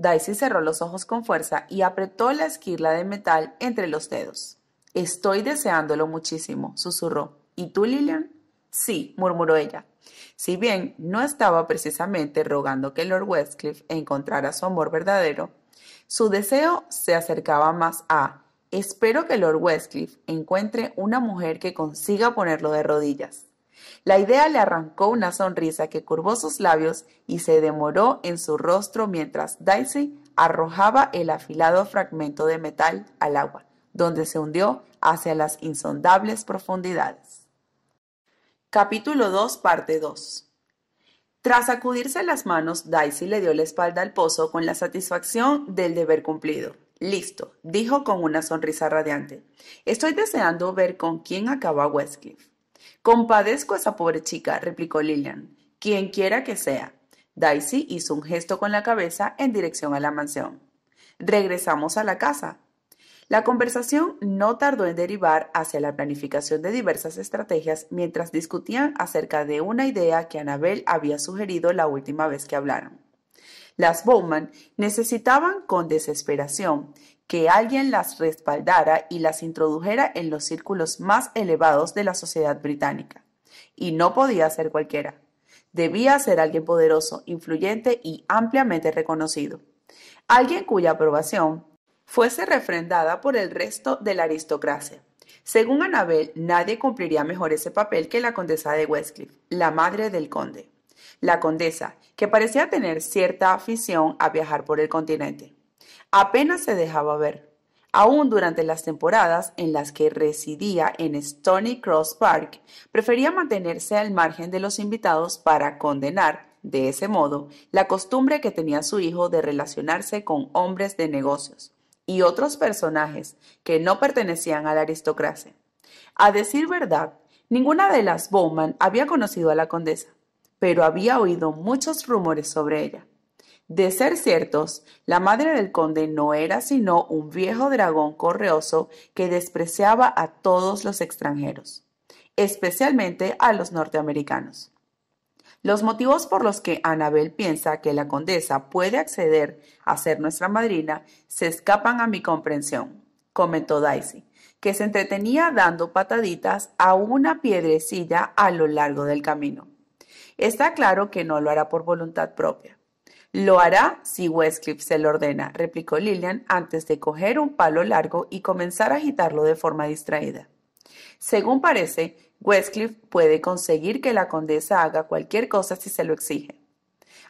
Daisy cerró los ojos con fuerza y apretó la esquirla de metal entre los dedos. Estoy deseándolo muchísimo, susurró. ¿Y tú, Lillian? Sí, murmuró ella. Si bien no estaba precisamente rogando que Lord Westcliff encontrara su amor verdadero, su deseo se acercaba más a Espero que Lord Westcliff encuentre una mujer que consiga ponerlo de rodillas. La idea le arrancó una sonrisa que curvó sus labios y se demoró en su rostro mientras Daisy arrojaba el afilado fragmento de metal al agua, donde se hundió hacia las insondables profundidades. Capítulo 2, parte 2. Tras sacudirse las manos, Daisy le dio la espalda al pozo con la satisfacción del deber cumplido. Listo, dijo con una sonrisa radiante. Estoy deseando ver con quién acaba Westcliff. Compadezco a esa pobre chica, replicó Lillian, quien quiera que sea. Daisy hizo un gesto con la cabeza en dirección a la mansión. Regresamos a la casa. La conversación no tardó en derivar hacia la planificación de diversas estrategias mientras discutían acerca de una idea que Anabel había sugerido la última vez que hablaron. Las Bowman necesitaban con desesperación que alguien las respaldara y las introdujera en los círculos más elevados de la sociedad británica. Y no podía ser cualquiera. Debía ser alguien poderoso, influyente y ampliamente reconocido. Alguien cuya aprobación fuese refrendada por el resto de la aristocracia. Según Anabel, nadie cumpliría mejor ese papel que la condesa de Westcliff, la madre del conde. La condesa, que parecía tener cierta afición a viajar por el continente apenas se dejaba ver. Aún durante las temporadas en las que residía en Stony Cross Park, prefería mantenerse al margen de los invitados para condenar, de ese modo, la costumbre que tenía su hijo de relacionarse con hombres de negocios y otros personajes que no pertenecían a la aristocracia. A decir verdad, ninguna de las Bowman había conocido a la condesa, pero había oído muchos rumores sobre ella. De ser ciertos, la madre del conde no era sino un viejo dragón correoso que despreciaba a todos los extranjeros, especialmente a los norteamericanos. Los motivos por los que Anabel piensa que la condesa puede acceder a ser nuestra madrina se escapan a mi comprensión, comentó Daisy, que se entretenía dando pataditas a una piedrecilla a lo largo del camino. Está claro que no lo hará por voluntad propia. Lo hará si Westcliff se lo ordena, replicó Lillian antes de coger un palo largo y comenzar a agitarlo de forma distraída. Según parece, Westcliff puede conseguir que la condesa haga cualquier cosa si se lo exige.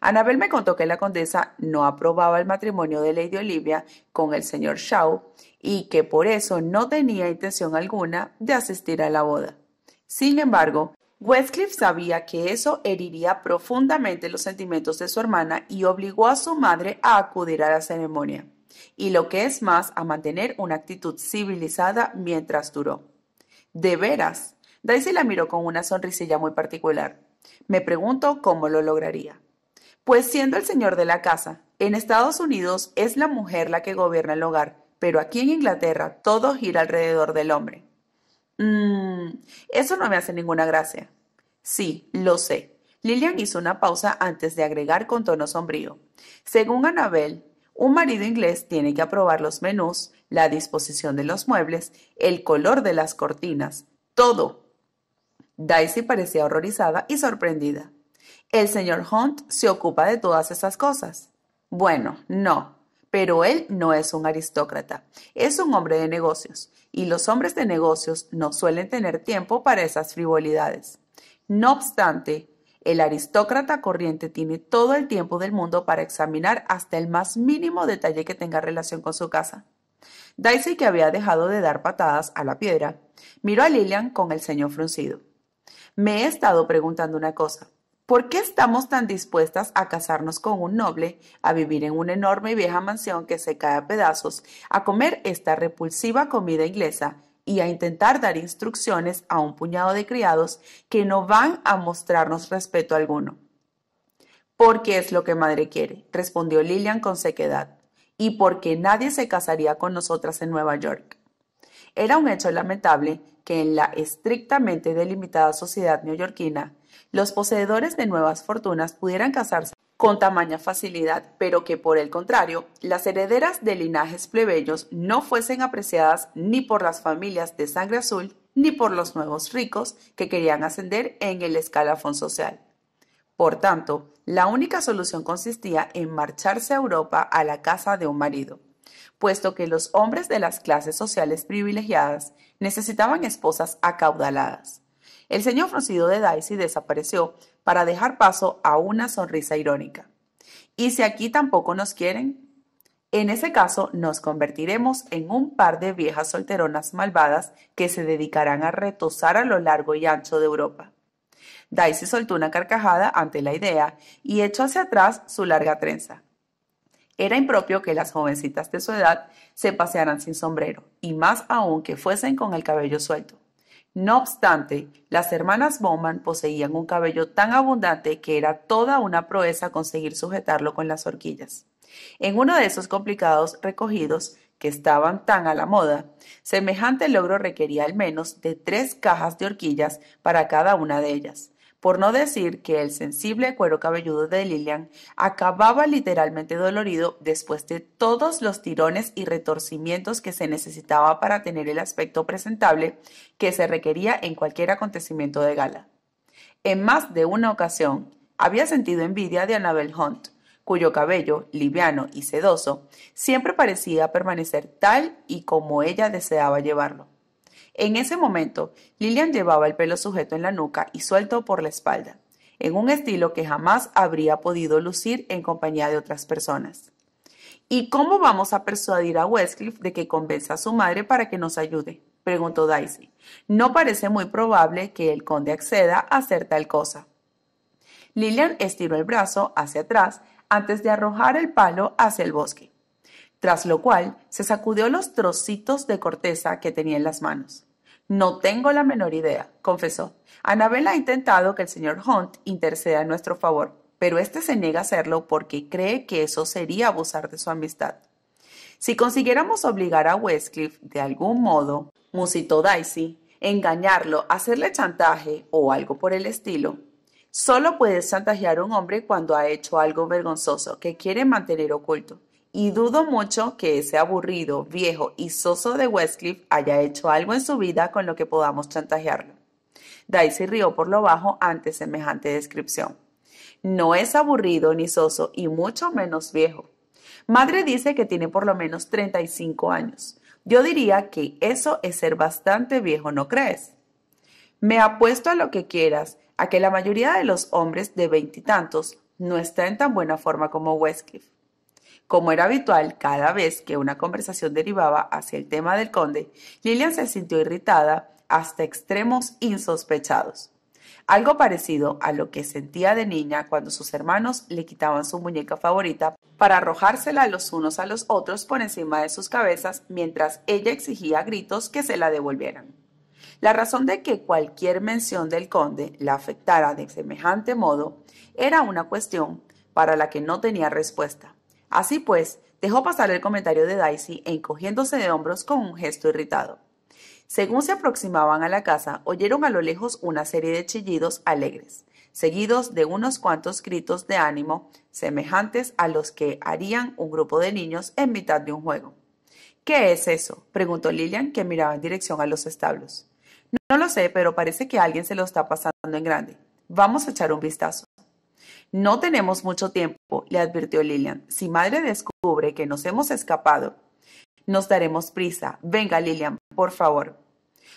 Anabel me contó que la condesa no aprobaba el matrimonio de Lady Olivia con el señor Shaw y que por eso no tenía intención alguna de asistir a la boda. Sin embargo, Westcliff sabía que eso heriría profundamente los sentimientos de su hermana y obligó a su madre a acudir a la ceremonia, y lo que es más, a mantener una actitud civilizada mientras duró. De veras, Daisy la miró con una sonrisilla muy particular. Me pregunto cómo lo lograría. Pues siendo el señor de la casa, en Estados Unidos es la mujer la que gobierna el hogar, pero aquí en Inglaterra todo gira alrededor del hombre mmm, eso no me hace ninguna gracia. Sí, lo sé. Lillian hizo una pausa antes de agregar con tono sombrío. Según Anabel, un marido inglés tiene que aprobar los menús, la disposición de los muebles, el color de las cortinas, todo. Daisy parecía horrorizada y sorprendida. El señor Hunt se ocupa de todas esas cosas. Bueno, no, pero él no es un aristócrata, es un hombre de negocios, y los hombres de negocios no suelen tener tiempo para esas frivolidades. No obstante, el aristócrata corriente tiene todo el tiempo del mundo para examinar hasta el más mínimo detalle que tenga relación con su casa. Daisy, que había dejado de dar patadas a la piedra, miró a Lilian con el ceño fruncido. Me he estado preguntando una cosa, ¿Por qué estamos tan dispuestas a casarnos con un noble, a vivir en una enorme y vieja mansión que se cae a pedazos, a comer esta repulsiva comida inglesa y a intentar dar instrucciones a un puñado de criados que no van a mostrarnos respeto alguno? Porque es lo que madre quiere, respondió Lillian con sequedad, y porque nadie se casaría con nosotras en Nueva York. Era un hecho lamentable que en la estrictamente delimitada sociedad neoyorquina los poseedores de nuevas fortunas pudieran casarse con tamaña facilidad, pero que por el contrario, las herederas de linajes plebeyos no fuesen apreciadas ni por las familias de sangre azul ni por los nuevos ricos que querían ascender en el escalafón social. Por tanto, la única solución consistía en marcharse a Europa a la casa de un marido, puesto que los hombres de las clases sociales privilegiadas necesitaban esposas acaudaladas. El señor fruncido de Daisy desapareció para dejar paso a una sonrisa irónica. ¿Y si aquí tampoco nos quieren? En ese caso, nos convertiremos en un par de viejas solteronas malvadas que se dedicarán a retosar a lo largo y ancho de Europa. Daisy soltó una carcajada ante la idea y echó hacia atrás su larga trenza. Era impropio que las jovencitas de su edad se pasearan sin sombrero, y más aún que fuesen con el cabello suelto. No obstante, las hermanas Bowman poseían un cabello tan abundante que era toda una proeza conseguir sujetarlo con las horquillas. En uno de esos complicados recogidos que estaban tan a la moda, semejante logro requería al menos de tres cajas de horquillas para cada una de ellas por no decir que el sensible cuero cabelludo de Lilian acababa literalmente dolorido después de todos los tirones y retorcimientos que se necesitaba para tener el aspecto presentable que se requería en cualquier acontecimiento de gala. En más de una ocasión había sentido envidia de Annabel Hunt, cuyo cabello, liviano y sedoso, siempre parecía permanecer tal y como ella deseaba llevarlo. En ese momento, Lillian llevaba el pelo sujeto en la nuca y suelto por la espalda, en un estilo que jamás habría podido lucir en compañía de otras personas. ¿Y cómo vamos a persuadir a Westcliff de que convenza a su madre para que nos ayude? preguntó Daisy. No parece muy probable que el conde acceda a hacer tal cosa. Lillian estiró el brazo hacia atrás antes de arrojar el palo hacia el bosque, tras lo cual se sacudió los trocitos de corteza que tenía en las manos. No tengo la menor idea, confesó. Anabel ha intentado que el señor Hunt interceda en nuestro favor, pero éste se niega a hacerlo porque cree que eso sería abusar de su amistad. Si consiguiéramos obligar a Westcliff de algún modo, musitó Daisy, engañarlo, hacerle chantaje o algo por el estilo. Solo puedes chantajear a un hombre cuando ha hecho algo vergonzoso que quiere mantener oculto y dudo mucho que ese aburrido, viejo y soso de Westcliff haya hecho algo en su vida con lo que podamos chantajearlo. Daisy rió por lo bajo ante semejante descripción. No es aburrido ni soso y mucho menos viejo. Madre dice que tiene por lo menos 35 años. Yo diría que eso es ser bastante viejo, ¿no crees? Me apuesto a lo que quieras, a que la mayoría de los hombres de veintitantos no está en tan buena forma como Westcliff. Como era habitual, cada vez que una conversación derivaba hacia el tema del conde, Lilian se sintió irritada hasta extremos insospechados. Algo parecido a lo que sentía de niña cuando sus hermanos le quitaban su muñeca favorita para arrojársela los unos a los otros por encima de sus cabezas mientras ella exigía gritos que se la devolvieran. La razón de que cualquier mención del conde la afectara de semejante modo era una cuestión para la que no tenía respuesta. Así pues, dejó pasar el comentario de Daisy encogiéndose de hombros con un gesto irritado. Según se aproximaban a la casa, oyeron a lo lejos una serie de chillidos alegres, seguidos de unos cuantos gritos de ánimo semejantes a los que harían un grupo de niños en mitad de un juego. ¿Qué es eso? preguntó Lillian, que miraba en dirección a los establos. No lo sé, pero parece que alguien se lo está pasando en grande. Vamos a echar un vistazo. No tenemos mucho tiempo, le advirtió Lilian. Si madre descubre que nos hemos escapado, nos daremos prisa. Venga, Lilian, por favor.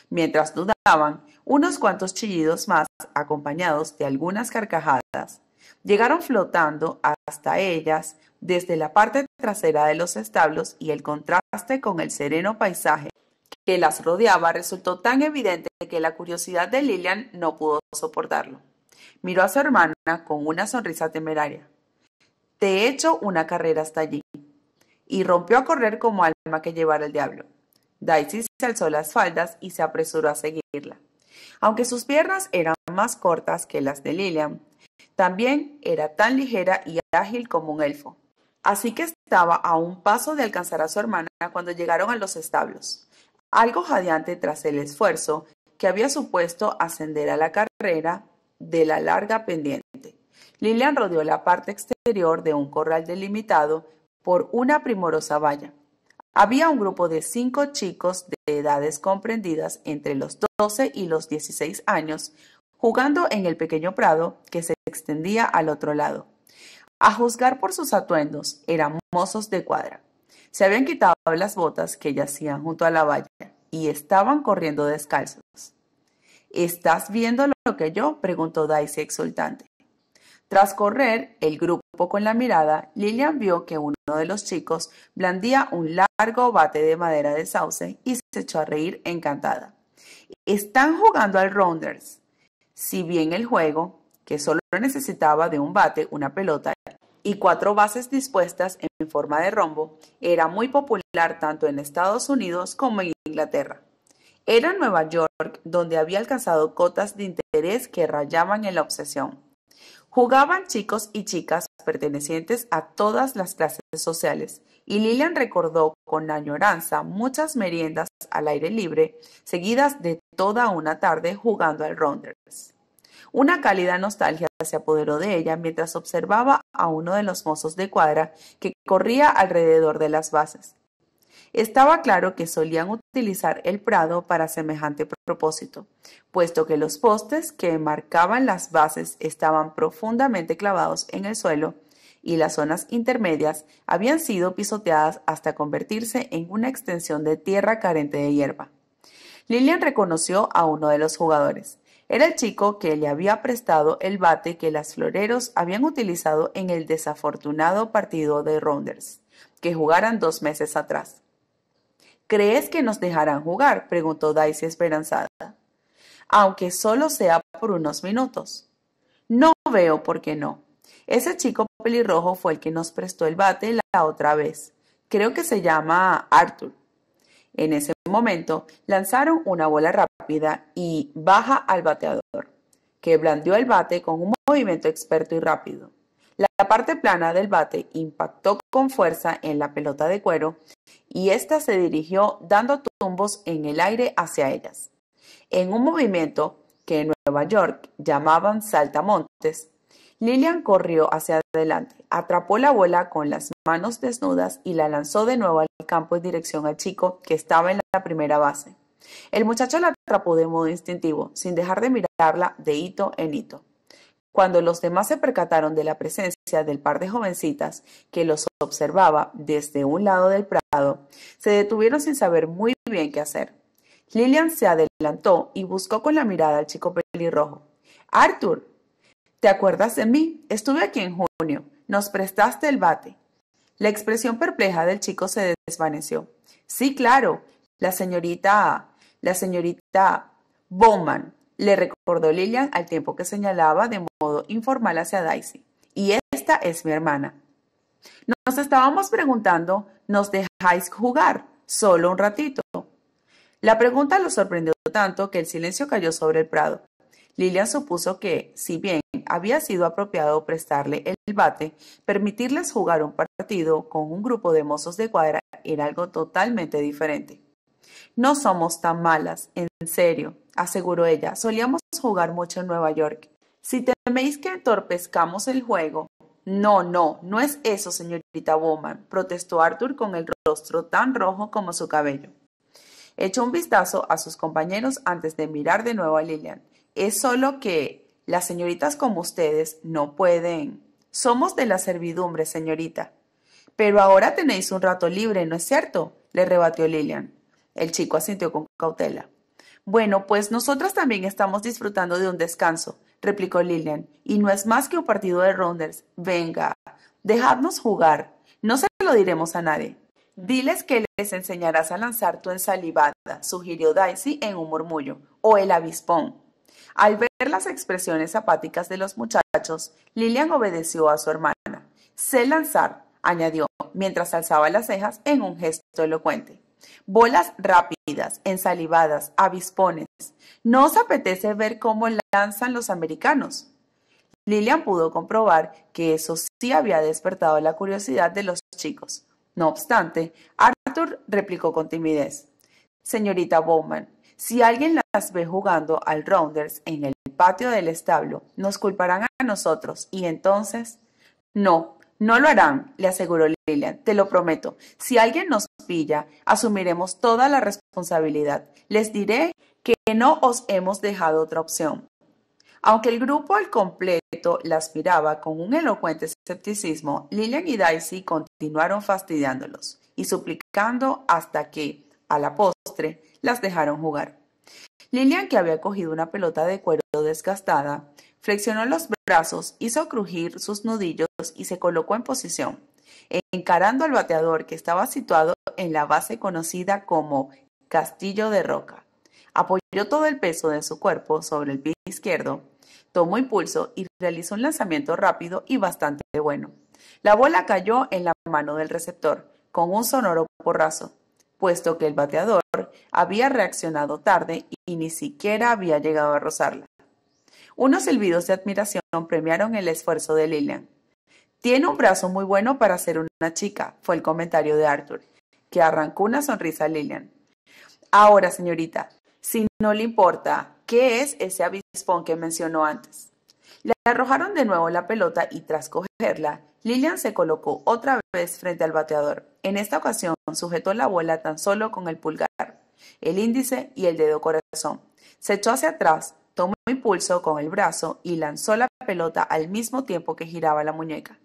Mientras dudaban, unos cuantos chillidos más, acompañados de algunas carcajadas, llegaron flotando hasta ellas desde la parte trasera de los establos y el contraste con el sereno paisaje que las rodeaba resultó tan evidente que la curiosidad de Lilian no pudo soportarlo. Miró a su hermana con una sonrisa temeraria. Te he hecho una carrera hasta allí. Y rompió a correr como alma que llevara el diablo. Daisy se alzó las faldas y se apresuró a seguirla. Aunque sus piernas eran más cortas que las de Lillian, también era tan ligera y ágil como un elfo. Así que estaba a un paso de alcanzar a su hermana cuando llegaron a los establos, algo jadeante tras el esfuerzo que había supuesto ascender a la carrera de la larga pendiente. Lilian rodeó la parte exterior de un corral delimitado por una primorosa valla. Había un grupo de cinco chicos de edades comprendidas entre los 12 y los 16 años jugando en el pequeño prado que se extendía al otro lado. A juzgar por sus atuendos, eran mozos de cuadra. Se habían quitado las botas que yacían junto a la valla y estaban corriendo descalzos. ¿Estás viendo lo que yo? preguntó Daisy exultante. Tras correr el grupo con la mirada, Lillian vio que uno de los chicos blandía un largo bate de madera de sauce y se echó a reír encantada. Están jugando al Rounders. Si bien el juego, que solo necesitaba de un bate, una pelota y cuatro bases dispuestas en forma de rombo, era muy popular tanto en Estados Unidos como en Inglaterra. Era Nueva York donde había alcanzado cotas de interés que rayaban en la obsesión. Jugaban chicos y chicas pertenecientes a todas las clases sociales, y Lilian recordó con añoranza muchas meriendas al aire libre, seguidas de toda una tarde jugando al Rounders. Una cálida nostalgia se apoderó de ella mientras observaba a uno de los mozos de cuadra que corría alrededor de las bases. Estaba claro que solían utilizar el prado para semejante propósito, puesto que los postes que marcaban las bases estaban profundamente clavados en el suelo y las zonas intermedias habían sido pisoteadas hasta convertirse en una extensión de tierra carente de hierba. Lillian reconoció a uno de los jugadores. Era el chico que le había prestado el bate que las floreros habían utilizado en el desafortunado partido de Rounders, que jugaran dos meses atrás. ¿Crees que nos dejarán jugar? preguntó Daisy esperanzada. Aunque solo sea por unos minutos. No veo por qué no. Ese chico pelirrojo fue el que nos prestó el bate la otra vez. Creo que se llama Arthur. En ese momento lanzaron una bola rápida y baja al bateador, que blandió el bate con un movimiento experto y rápido. La parte plana del bate impactó con fuerza en la pelota de cuero y ésta se dirigió dando tumbos en el aire hacia ellas. En un movimiento que en Nueva York llamaban saltamontes, Lillian corrió hacia adelante, atrapó la bola con las manos desnudas y la lanzó de nuevo al campo en dirección al chico que estaba en la primera base. El muchacho la atrapó de modo instintivo, sin dejar de mirarla de hito en hito. Cuando los demás se percataron de la presencia del par de jovencitas que los observaba desde un lado del prado, se detuvieron sin saber muy bien qué hacer. Lillian se adelantó y buscó con la mirada al chico pelirrojo. Arthur, ¿te acuerdas de mí? Estuve aquí en junio. Nos prestaste el bate. La expresión perpleja del chico se desvaneció. Sí, claro, la señorita, la señorita Bowman le recordó Lilian al tiempo que señalaba de modo informal hacia Daisy. Y esta es mi hermana. Nos estábamos preguntando, ¿nos dejáis jugar? Solo un ratito. La pregunta lo sorprendió tanto que el silencio cayó sobre el prado. Lilian supuso que, si bien había sido apropiado prestarle el bate, permitirles jugar un partido con un grupo de mozos de cuadra era algo totalmente diferente. No somos tan malas, en serio, aseguró ella. Solíamos jugar mucho en Nueva York. Si teméis que entorpezcamos el juego. No, no, no es eso, señorita Bowman, protestó Arthur con el rostro tan rojo como su cabello. Echó un vistazo a sus compañeros antes de mirar de nuevo a Lilian. Es solo que las señoritas como ustedes no pueden. Somos de la servidumbre, señorita. Pero ahora tenéis un rato libre, ¿no es cierto? le rebatió Lilian. El chico asintió con cautela. Bueno, pues nosotras también estamos disfrutando de un descanso, replicó Lilian, y no es más que un partido de rounders. Venga, dejadnos jugar. No se lo diremos a nadie. Diles que les enseñarás a lanzar tu ensalivada, sugirió Daisy en un murmullo, o el avispón. Al ver las expresiones apáticas de los muchachos, Lilian obedeció a su hermana. Sé lanzar, añadió, mientras alzaba las cejas en un gesto elocuente. Bolas rápidas, ensalivadas, avispones. ¿No apetece ver cómo lanzan los americanos? Lillian pudo comprobar que eso sí había despertado la curiosidad de los chicos. No obstante, Arthur replicó con timidez. Señorita Bowman, si alguien las ve jugando al Rounders en el patio del establo, nos culparán a nosotros y entonces... No, no lo harán, le aseguró Lilian, te lo prometo. Si alguien nos pilla, asumiremos toda la responsabilidad. Les diré que no os hemos dejado otra opción. Aunque el grupo al completo las miraba con un elocuente escepticismo, Lilian y Daisy continuaron fastidiándolos y suplicando hasta que, a la postre, las dejaron jugar. Lilian, que había cogido una pelota de cuero desgastada, Flexionó los brazos, hizo crujir sus nudillos y se colocó en posición, encarando al bateador que estaba situado en la base conocida como Castillo de Roca. Apoyó todo el peso de su cuerpo sobre el pie izquierdo, tomó impulso y realizó un lanzamiento rápido y bastante bueno. La bola cayó en la mano del receptor, con un sonoro porrazo, puesto que el bateador había reaccionado tarde y ni siquiera había llegado a rozarla. Unos silbidos de admiración premiaron el esfuerzo de Lillian. Tiene un brazo muy bueno para ser una chica, fue el comentario de Arthur, que arrancó una sonrisa a Lillian. Ahora, señorita, si no le importa, ¿qué es ese avispón que mencionó antes? Le arrojaron de nuevo la pelota y tras cogerla, Lillian se colocó otra vez frente al bateador. En esta ocasión sujetó la bola tan solo con el pulgar, el índice y el dedo corazón. Se echó hacia atrás, tomó impulso con el brazo y lanzó la pelota al mismo tiempo que giraba la muñeca,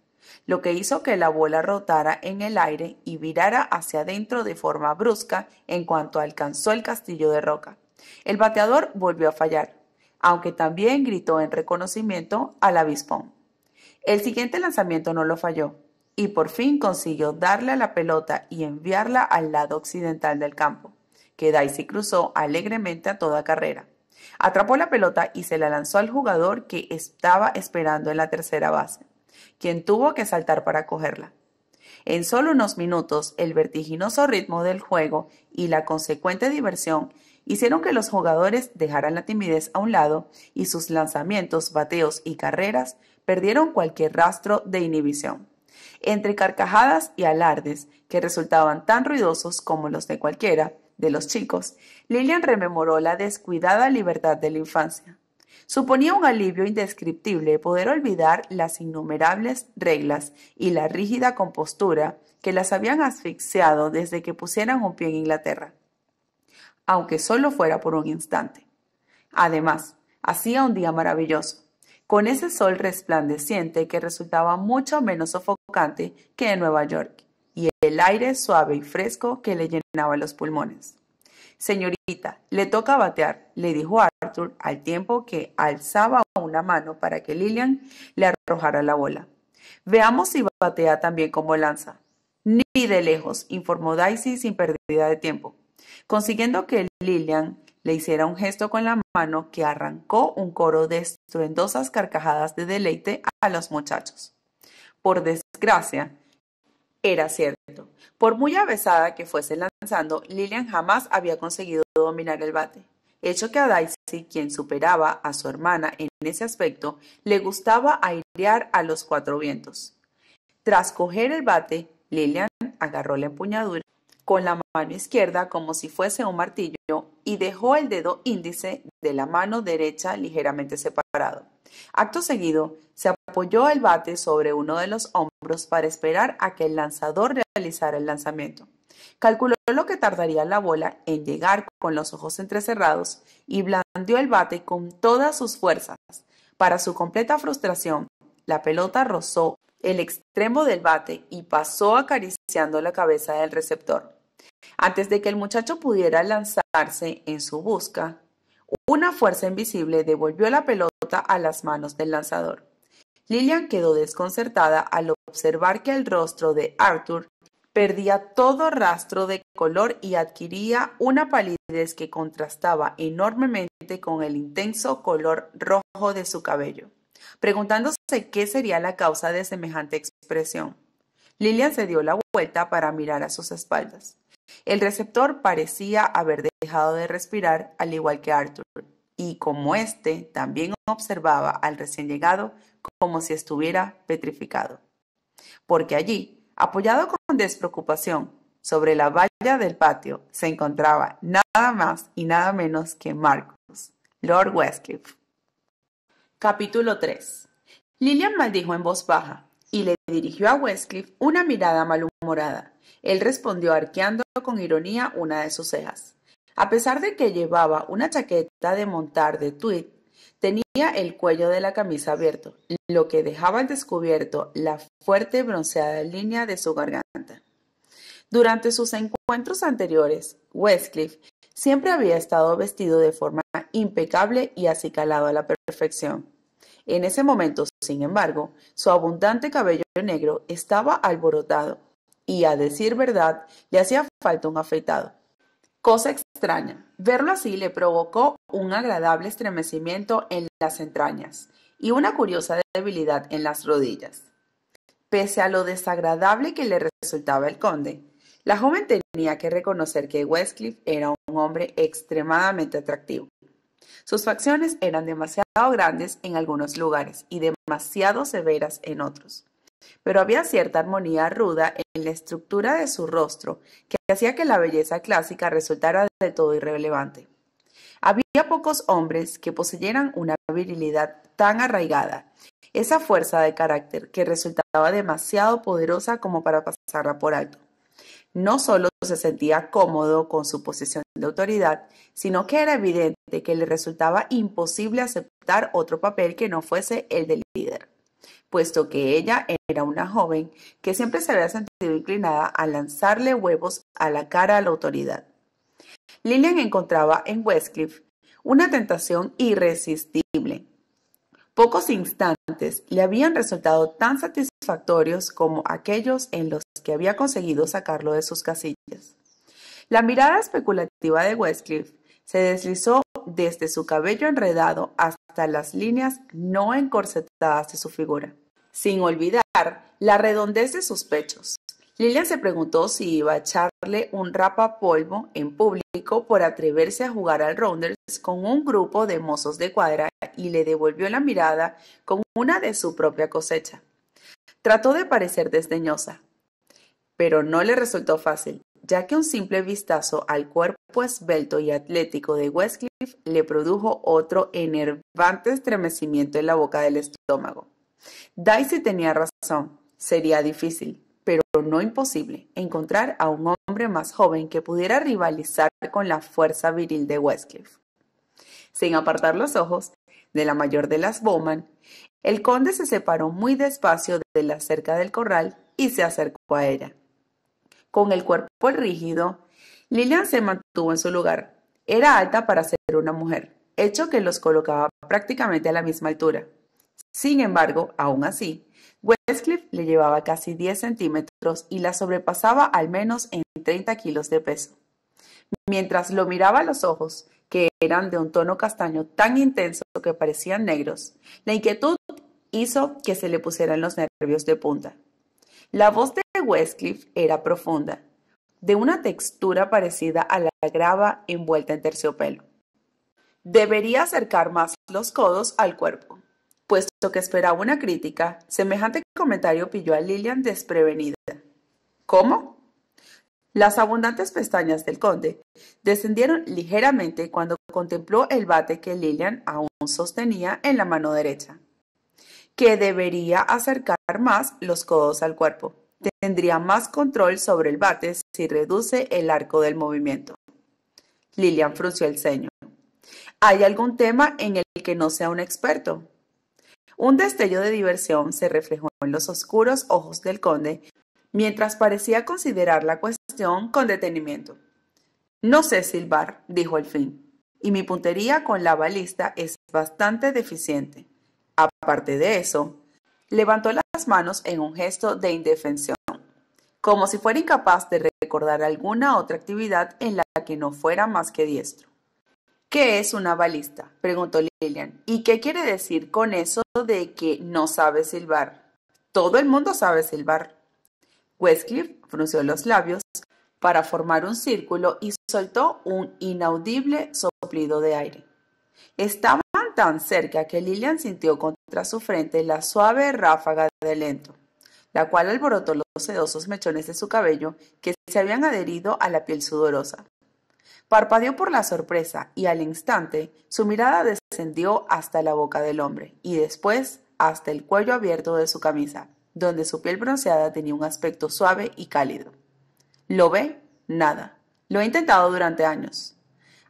lo que hizo que la bola rotara en el aire y virara hacia adentro de forma brusca en cuanto alcanzó el castillo de roca. El bateador volvió a fallar, aunque también gritó en reconocimiento al avispón. El siguiente lanzamiento no lo falló, y por fin consiguió darle a la pelota y enviarla al lado occidental del campo, que Daisy cruzó alegremente a toda carrera. Atrapó la pelota y se la lanzó al jugador que estaba esperando en la tercera base, quien tuvo que saltar para cogerla. En solo unos minutos, el vertiginoso ritmo del juego y la consecuente diversión hicieron que los jugadores dejaran la timidez a un lado y sus lanzamientos, bateos y carreras perdieron cualquier rastro de inhibición. Entre carcajadas y alardes, que resultaban tan ruidosos como los de cualquiera, de los chicos, Lilian rememoró la descuidada libertad de la infancia. Suponía un alivio indescriptible poder olvidar las innumerables reglas y la rígida compostura que las habían asfixiado desde que pusieran un pie en Inglaterra, aunque solo fuera por un instante. Además, hacía un día maravilloso, con ese sol resplandeciente que resultaba mucho menos sofocante que en Nueva York y el aire suave y fresco que le llenaba los pulmones. Señorita, le toca batear, le dijo Arthur al tiempo que alzaba una mano para que Lillian le arrojara la bola. Veamos si batea también como lanza. Ni de lejos, informó Daisy sin pérdida de tiempo, consiguiendo que Lillian le hiciera un gesto con la mano que arrancó un coro de estruendosas carcajadas de deleite a los muchachos. Por desgracia, era cierto. Por muy avesada que fuese lanzando, Lillian jamás había conseguido dominar el bate. Hecho que a Daisy, quien superaba a su hermana en ese aspecto, le gustaba airear a los cuatro vientos. Tras coger el bate, Lillian agarró la empuñadura con la mano izquierda como si fuese un martillo y dejó el dedo índice de la mano derecha ligeramente separado. Acto seguido, se apoyó el bate sobre uno de los hombros para esperar a que el lanzador realizara el lanzamiento. Calculó lo que tardaría la bola en llegar con los ojos entrecerrados y blandió el bate con todas sus fuerzas. Para su completa frustración, la pelota rozó el extremo del bate y pasó acariciando la cabeza del receptor. Antes de que el muchacho pudiera lanzarse en su busca, una fuerza invisible devolvió la pelota a las manos del lanzador. Lillian quedó desconcertada al observar que el rostro de Arthur perdía todo rastro de color y adquiría una palidez que contrastaba enormemente con el intenso color rojo de su cabello, preguntándose qué sería la causa de semejante expresión. Lillian se dio la vuelta para mirar a sus espaldas. El receptor parecía haber dejado de respirar, al igual que Arthur, y como éste también observaba al recién llegado como si estuviera petrificado. Porque allí, apoyado con despreocupación sobre la valla del patio, se encontraba nada más y nada menos que Marcus, Lord Westcliff. Capítulo 3. Lillian maldijo en voz baja y le dirigió a Westcliff una mirada malhumorada él respondió arqueando con ironía una de sus cejas. A pesar de que llevaba una chaqueta de montar de tweed, tenía el cuello de la camisa abierto, lo que dejaba al descubierto la fuerte bronceada línea de su garganta. Durante sus encuentros anteriores, Westcliff siempre había estado vestido de forma impecable y acicalado a la perfección. En ese momento, sin embargo, su abundante cabello negro estaba alborotado y, a decir verdad, le hacía falta un afeitado. Cosa extraña, verlo así le provocó un agradable estremecimiento en las entrañas y una curiosa debilidad en las rodillas. Pese a lo desagradable que le resultaba el conde, la joven tenía que reconocer que Westcliff era un hombre extremadamente atractivo. Sus facciones eran demasiado grandes en algunos lugares y demasiado severas en otros pero había cierta armonía ruda en la estructura de su rostro que hacía que la belleza clásica resultara de todo irrelevante. Había pocos hombres que poseyeran una virilidad tan arraigada, esa fuerza de carácter que resultaba demasiado poderosa como para pasarla por alto. No solo se sentía cómodo con su posición de autoridad, sino que era evidente que le resultaba imposible aceptar otro papel que no fuese el del líder puesto que ella era una joven que siempre se había sentido inclinada a lanzarle huevos a la cara a la autoridad. Lillian encontraba en Westcliff una tentación irresistible. Pocos instantes le habían resultado tan satisfactorios como aquellos en los que había conseguido sacarlo de sus casillas. La mirada especulativa de Westcliff se deslizó desde su cabello enredado hasta las líneas no encorsetadas de su figura sin olvidar la redondez de sus pechos. Lilian se preguntó si iba a echarle un rapapolvo en público por atreverse a jugar al Rounders con un grupo de mozos de cuadra y le devolvió la mirada con una de su propia cosecha. Trató de parecer desdeñosa, pero no le resultó fácil, ya que un simple vistazo al cuerpo esbelto y atlético de Westcliff le produjo otro enervante estremecimiento en la boca del estómago. Daisy tenía razón, sería difícil, pero no imposible, encontrar a un hombre más joven que pudiera rivalizar con la fuerza viril de Westcliff. Sin apartar los ojos de la mayor de las Bowman, el conde se separó muy despacio de la cerca del corral y se acercó a ella. Con el cuerpo rígido, Lilian se mantuvo en su lugar. Era alta para ser una mujer, hecho que los colocaba prácticamente a la misma altura. Sin embargo, aún así, Westcliff le llevaba casi 10 centímetros y la sobrepasaba al menos en 30 kilos de peso. Mientras lo miraba a los ojos, que eran de un tono castaño tan intenso que parecían negros, la inquietud hizo que se le pusieran los nervios de punta. La voz de Westcliff era profunda, de una textura parecida a la grava envuelta en terciopelo. Debería acercar más los codos al cuerpo. Puesto que esperaba una crítica, semejante comentario pilló a Lilian desprevenida. ¿Cómo? Las abundantes pestañas del conde descendieron ligeramente cuando contempló el bate que Lilian aún sostenía en la mano derecha, que debería acercar más los codos al cuerpo. Tendría más control sobre el bate si reduce el arco del movimiento. Lilian frunció el ceño. ¿Hay algún tema en el que no sea un experto? Un destello de diversión se reflejó en los oscuros ojos del conde, mientras parecía considerar la cuestión con detenimiento. No sé silbar, dijo al fin, y mi puntería con la balista es bastante deficiente. Aparte de eso, levantó las manos en un gesto de indefensión, como si fuera incapaz de recordar alguna otra actividad en la que no fuera más que diestro. ¿Qué es una balista? preguntó Lilian. ¿Y qué quiere decir con eso de que no sabe silbar? Todo el mundo sabe silbar. Westcliff frunció los labios para formar un círculo y soltó un inaudible soplido de aire. Estaban tan cerca que Lilian sintió contra su frente la suave ráfaga de lento, la cual alborotó los sedosos mechones de su cabello que se habían adherido a la piel sudorosa. Parpadeó por la sorpresa y al instante su mirada descendió hasta la boca del hombre y después hasta el cuello abierto de su camisa, donde su piel bronceada tenía un aspecto suave y cálido. ¿Lo ve? Nada. Lo he intentado durante años.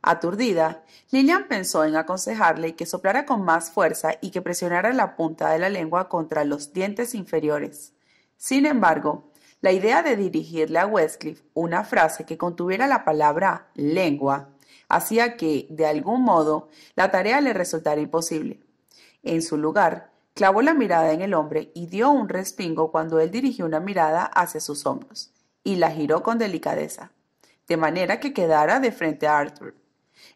Aturdida, Lillian pensó en aconsejarle que soplara con más fuerza y que presionara la punta de la lengua contra los dientes inferiores. Sin embargo, la idea de dirigirle a Westcliff una frase que contuviera la palabra lengua hacía que, de algún modo, la tarea le resultara imposible. En su lugar, clavó la mirada en el hombre y dio un respingo cuando él dirigió una mirada hacia sus hombros y la giró con delicadeza, de manera que quedara de frente a Arthur.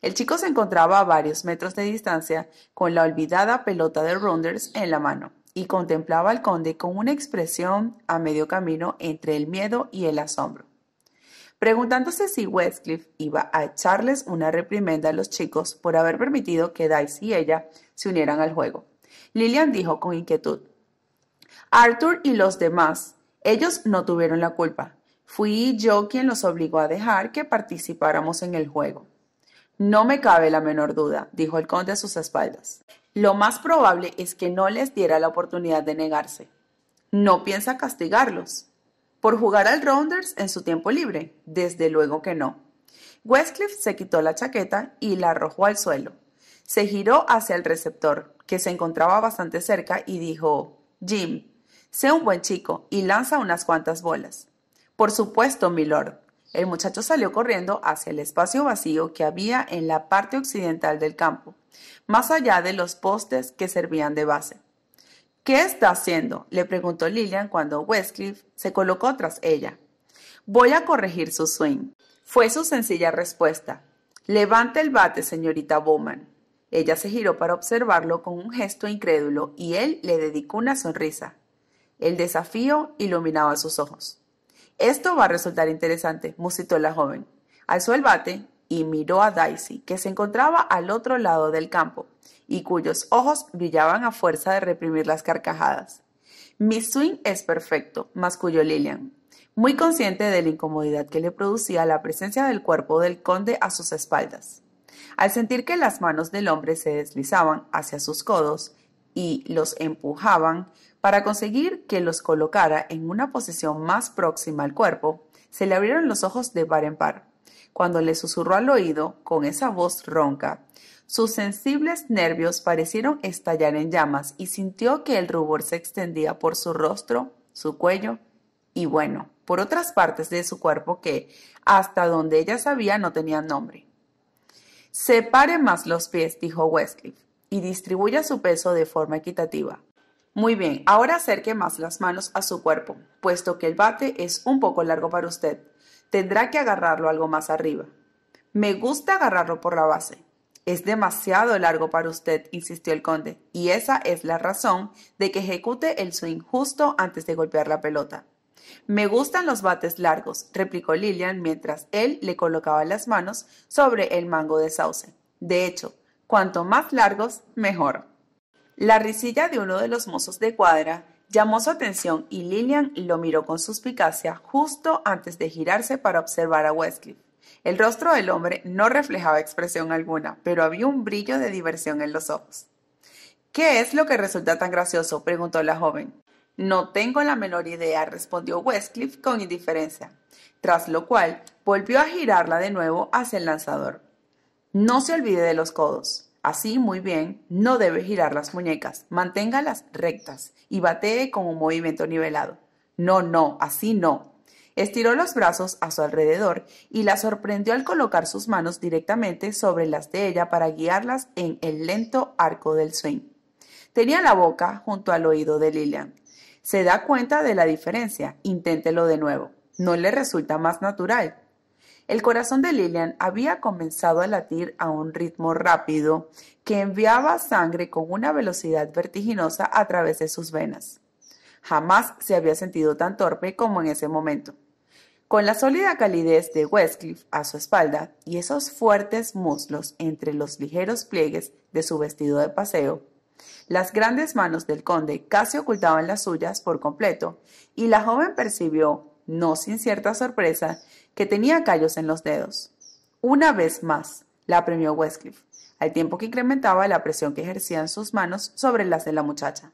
El chico se encontraba a varios metros de distancia con la olvidada pelota de Rounders en la mano y contemplaba al conde con una expresión a medio camino entre el miedo y el asombro, preguntándose si Westcliff iba a echarles una reprimenda a los chicos por haber permitido que Dice y ella se unieran al juego. Lillian dijo con inquietud, Arthur y los demás, ellos no tuvieron la culpa. Fui yo quien los obligó a dejar que participáramos en el juego. No me cabe la menor duda, dijo el conde a sus espaldas. Lo más probable es que no les diera la oportunidad de negarse. No piensa castigarlos. ¿Por jugar al Rounders en su tiempo libre? Desde luego que no. Westcliff se quitó la chaqueta y la arrojó al suelo. Se giró hacia el receptor, que se encontraba bastante cerca, y dijo, Jim, sé un buen chico y lanza unas cuantas bolas. Por supuesto, milord, el muchacho salió corriendo hacia el espacio vacío que había en la parte occidental del campo, más allá de los postes que servían de base. ¿Qué está haciendo? le preguntó Lillian cuando Westcliff se colocó tras ella. Voy a corregir su swing. Fue su sencilla respuesta. Levante el bate, señorita Bowman. Ella se giró para observarlo con un gesto incrédulo y él le dedicó una sonrisa. El desafío iluminaba sus ojos. Esto va a resultar interesante, musitó la joven. Alzó el bate y miró a Daisy, que se encontraba al otro lado del campo y cuyos ojos brillaban a fuerza de reprimir las carcajadas. Mi swing es perfecto, masculló Lillian, muy consciente de la incomodidad que le producía la presencia del cuerpo del conde a sus espaldas. Al sentir que las manos del hombre se deslizaban hacia sus codos y los empujaban para conseguir que los colocara en una posición más próxima al cuerpo, se le abrieron los ojos de par en par. Cuando le susurró al oído, con esa voz ronca, sus sensibles nervios parecieron estallar en llamas y sintió que el rubor se extendía por su rostro, su cuello y, bueno, por otras partes de su cuerpo que, hasta donde ella sabía, no tenían nombre. Separe más los pies, dijo Westcliff, y distribuya su peso de forma equitativa. Muy bien, ahora acerque más las manos a su cuerpo, puesto que el bate es un poco largo para usted. Tendrá que agarrarlo algo más arriba. Me gusta agarrarlo por la base. Es demasiado largo para usted, insistió el conde, y esa es la razón de que ejecute el swing justo antes de golpear la pelota. Me gustan los bates largos, replicó Lilian mientras él le colocaba las manos sobre el mango de sauce. De hecho, cuanto más largos, mejor. La risilla de uno de los mozos de cuadra llamó su atención y Lillian lo miró con suspicacia justo antes de girarse para observar a Westcliff. El rostro del hombre no reflejaba expresión alguna, pero había un brillo de diversión en los ojos. ¿Qué es lo que resulta tan gracioso? preguntó la joven. No tengo la menor idea, respondió Westcliff con indiferencia, tras lo cual volvió a girarla de nuevo hacia el lanzador. No se olvide de los codos. Así, muy bien, no debe girar las muñecas, manténgalas rectas y batee con un movimiento nivelado. No, no, así no. Estiró los brazos a su alrededor y la sorprendió al colocar sus manos directamente sobre las de ella para guiarlas en el lento arco del swing. Tenía la boca junto al oído de Lillian. Se da cuenta de la diferencia, inténtelo de nuevo. No le resulta más natural. El corazón de Lillian había comenzado a latir a un ritmo rápido que enviaba sangre con una velocidad vertiginosa a través de sus venas. Jamás se había sentido tan torpe como en ese momento. Con la sólida calidez de Westcliff a su espalda y esos fuertes muslos entre los ligeros pliegues de su vestido de paseo, las grandes manos del conde casi ocultaban las suyas por completo, y la joven percibió, no sin cierta sorpresa, que tenía callos en los dedos. Una vez más, la premió Westcliff, al tiempo que incrementaba la presión que ejercían sus manos sobre las de la muchacha.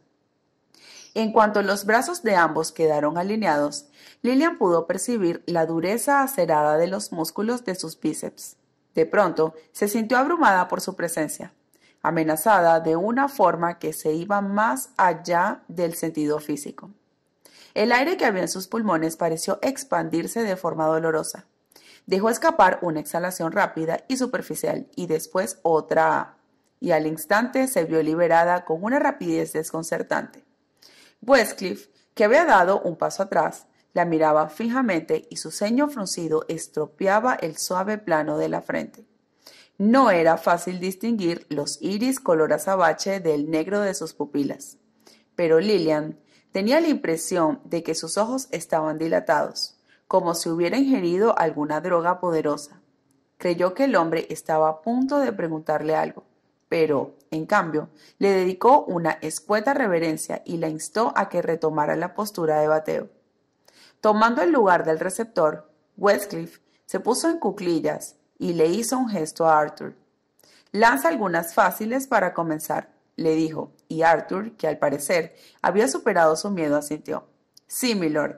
En cuanto los brazos de ambos quedaron alineados, Lillian pudo percibir la dureza acerada de los músculos de sus bíceps. De pronto, se sintió abrumada por su presencia, amenazada de una forma que se iba más allá del sentido físico. El aire que había en sus pulmones pareció expandirse de forma dolorosa. Dejó escapar una exhalación rápida y superficial y después otra, y al instante se vio liberada con una rapidez desconcertante. Westcliff, que había dado un paso atrás, la miraba fijamente y su ceño fruncido estropeaba el suave plano de la frente. No era fácil distinguir los iris color azabache del negro de sus pupilas. Pero Lillian, Tenía la impresión de que sus ojos estaban dilatados, como si hubiera ingerido alguna droga poderosa. Creyó que el hombre estaba a punto de preguntarle algo, pero, en cambio, le dedicó una escueta reverencia y la instó a que retomara la postura de bateo. Tomando el lugar del receptor, Westcliff se puso en cuclillas y le hizo un gesto a Arthur. Lanza algunas fáciles para comenzar, le dijo, y Arthur, que al parecer había superado su miedo, asintió. Sí, milord.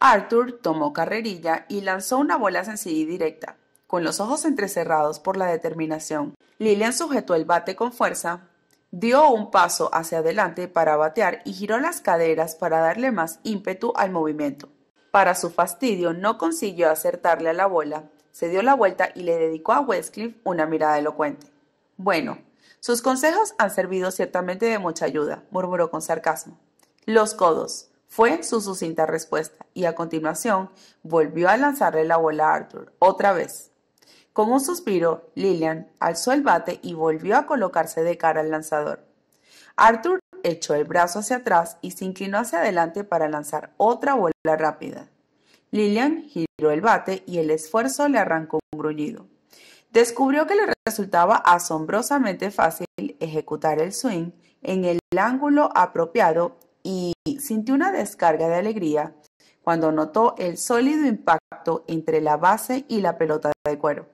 Arthur tomó carrerilla y lanzó una bola sencilla y directa. Con los ojos entrecerrados por la determinación, Lillian sujetó el bate con fuerza, dio un paso hacia adelante para batear y giró las caderas para darle más ímpetu al movimiento. Para su fastidio, no consiguió acertarle a la bola, se dio la vuelta y le dedicó a Westcliff una mirada elocuente. Bueno, sus consejos han servido ciertamente de mucha ayuda, murmuró con sarcasmo. Los codos. Fue su sucinta respuesta, y a continuación volvió a lanzarle la bola a Arthur, otra vez. Con un suspiro, Lillian alzó el bate y volvió a colocarse de cara al lanzador. Arthur echó el brazo hacia atrás y se inclinó hacia adelante para lanzar otra bola rápida. Lillian giró el bate y el esfuerzo le arrancó un gruñido descubrió que le resultaba asombrosamente fácil ejecutar el swing en el ángulo apropiado y sintió una descarga de alegría cuando notó el sólido impacto entre la base y la pelota de cuero.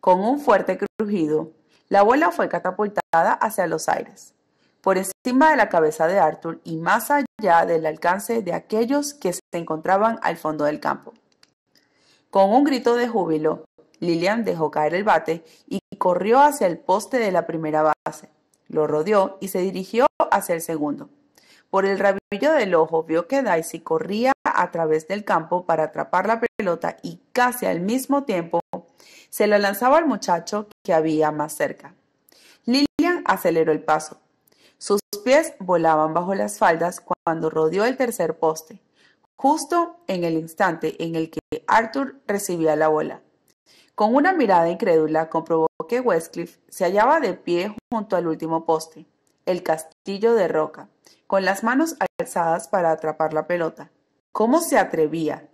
Con un fuerte crujido, la bola fue catapultada hacia los aires, por encima de la cabeza de Arthur y más allá del alcance de aquellos que se encontraban al fondo del campo. Con un grito de júbilo, Lillian dejó caer el bate y corrió hacia el poste de la primera base. Lo rodeó y se dirigió hacia el segundo. Por el rabillo del ojo vio que Daisy corría a través del campo para atrapar la pelota y casi al mismo tiempo se la lanzaba al muchacho que había más cerca. Lillian aceleró el paso. Sus pies volaban bajo las faldas cuando rodeó el tercer poste, justo en el instante en el que Arthur recibía la bola. Con una mirada incrédula comprobó que Westcliff se hallaba de pie junto al último poste, el castillo de roca, con las manos alzadas para atrapar la pelota. ¿Cómo se atrevía?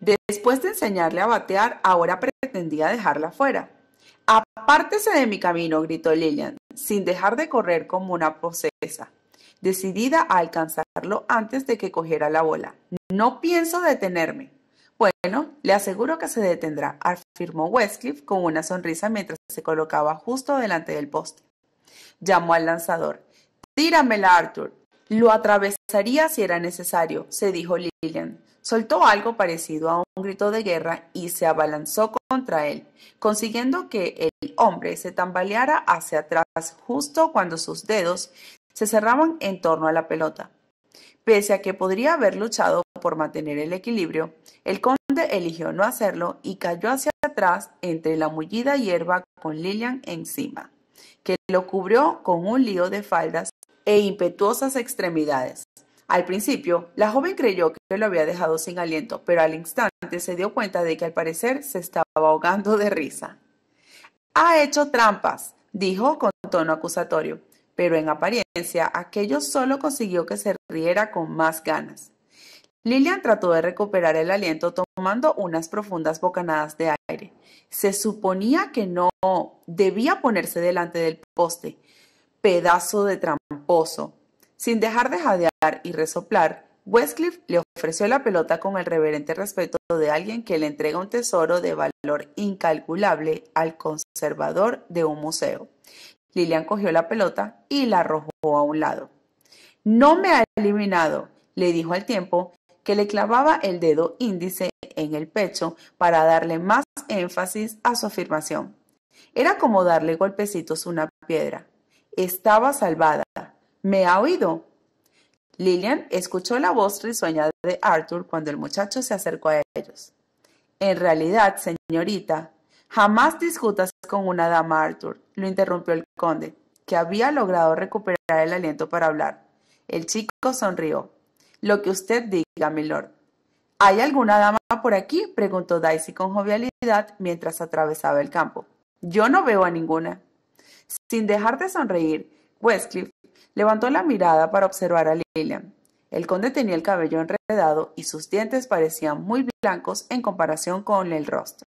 Después de enseñarle a batear, ahora pretendía dejarla fuera. Apártese de mi camino, gritó Lillian, sin dejar de correr como una procesa, decidida a alcanzarlo antes de que cogiera la bola. No pienso detenerme. Bueno, le aseguro que se detendrá, afirmó Westcliff con una sonrisa mientras se colocaba justo delante del poste. Llamó al lanzador. Tíramela, Arthur. Lo atravesaría si era necesario, se dijo Lillian. Soltó algo parecido a un grito de guerra y se abalanzó contra él, consiguiendo que el hombre se tambaleara hacia atrás justo cuando sus dedos se cerraban en torno a la pelota. Pese a que podría haber luchado por mantener el equilibrio, el conde eligió no hacerlo y cayó hacia atrás entre la mullida hierba con Lilian encima, que lo cubrió con un lío de faldas e impetuosas extremidades. Al principio, la joven creyó que lo había dejado sin aliento, pero al instante se dio cuenta de que al parecer se estaba ahogando de risa. Ha hecho trampas, dijo con tono acusatorio, pero en apariencia aquello solo consiguió que se riera con más ganas. Lilian trató de recuperar el aliento tomando unas profundas bocanadas de aire. Se suponía que no debía ponerse delante del poste. Pedazo de tramposo. Sin dejar de jadear y resoplar, Westcliff le ofreció la pelota con el reverente respeto de alguien que le entrega un tesoro de valor incalculable al conservador de un museo. Lilian cogió la pelota y la arrojó a un lado. No me ha eliminado, le dijo al tiempo que le clavaba el dedo índice en el pecho para darle más énfasis a su afirmación. Era como darle golpecitos a una piedra. Estaba salvada. ¿Me ha oído? Lillian escuchó la voz risueña de Arthur cuando el muchacho se acercó a ellos. En realidad, señorita, jamás discutas con una dama, Arthur, lo interrumpió el conde, que había logrado recuperar el aliento para hablar. El chico sonrió. Lo que usted diga, milord. ¿Hay alguna dama por aquí? preguntó Daisy con jovialidad mientras atravesaba el campo. Yo no veo a ninguna. Sin dejar de sonreír, Westcliff levantó la mirada para observar a Lillian. El conde tenía el cabello enredado y sus dientes parecían muy blancos en comparación con el rostro.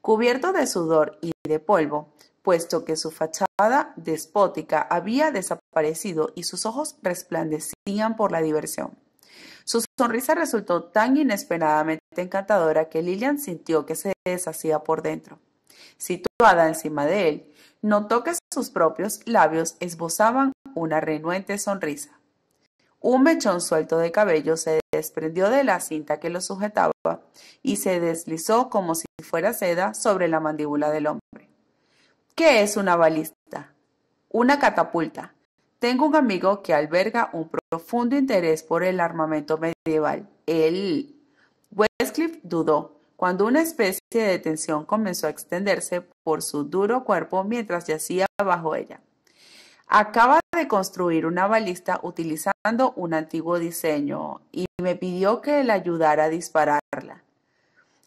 Cubierto de sudor y de polvo, puesto que su fachada despótica había desaparecido y sus ojos resplandecían por la diversión. Su sonrisa resultó tan inesperadamente encantadora que Lilian sintió que se deshacía por dentro. Situada encima de él, notó que sus propios labios esbozaban una renuente sonrisa. Un mechón suelto de cabello se desprendió de la cinta que lo sujetaba y se deslizó como si fuera seda sobre la mandíbula del hombre. ¿Qué es una balista? Una catapulta, tengo un amigo que alberga un profundo interés por el armamento medieval. el Westcliff dudó cuando una especie de tensión comenzó a extenderse por su duro cuerpo mientras yacía bajo ella. Acaba de construir una balista utilizando un antiguo diseño y me pidió que le ayudara a dispararla.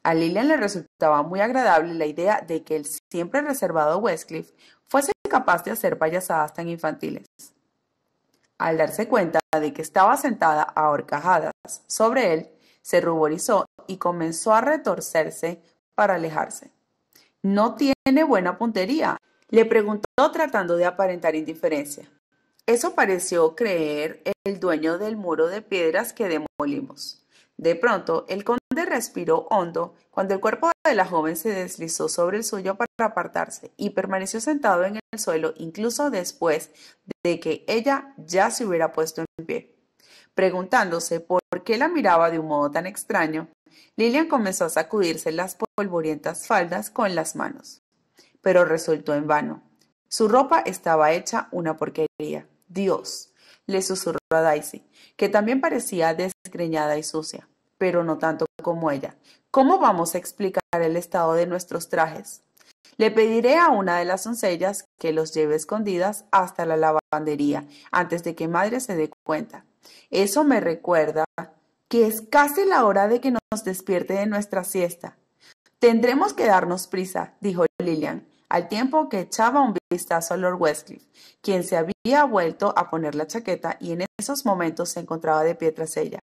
A Lilian le resultaba muy agradable la idea de que el siempre reservado Westcliff fuese capaz de hacer payasadas tan infantiles. Al darse cuenta de que estaba sentada a horcajadas sobre él, se ruborizó y comenzó a retorcerse para alejarse. No tiene buena puntería, le preguntó tratando de aparentar indiferencia. Eso pareció creer el dueño del muro de piedras que demolimos. De pronto, el conde respiró hondo cuando el cuerpo de la joven se deslizó sobre el suyo para apartarse y permaneció sentado en el suelo incluso después de que ella ya se hubiera puesto en pie. Preguntándose por qué la miraba de un modo tan extraño, Lilian comenzó a sacudirse las polvorientas faldas con las manos. Pero resultó en vano. Su ropa estaba hecha una porquería. Dios, le susurró a Daisy, que también parecía desgreñada y sucia, pero no tanto como ella. ¿Cómo vamos a explicar el estado de nuestros trajes? Le pediré a una de las doncellas que los lleve escondidas hasta la lavandería, antes de que madre se dé cuenta. Eso me recuerda que es casi la hora de que nos despierte de nuestra siesta. Tendremos que darnos prisa, dijo Lilian, al tiempo que echaba un vistazo a Lord Westcliff, quien se había vuelto a poner la chaqueta y en esos momentos se encontraba de pie tras ella.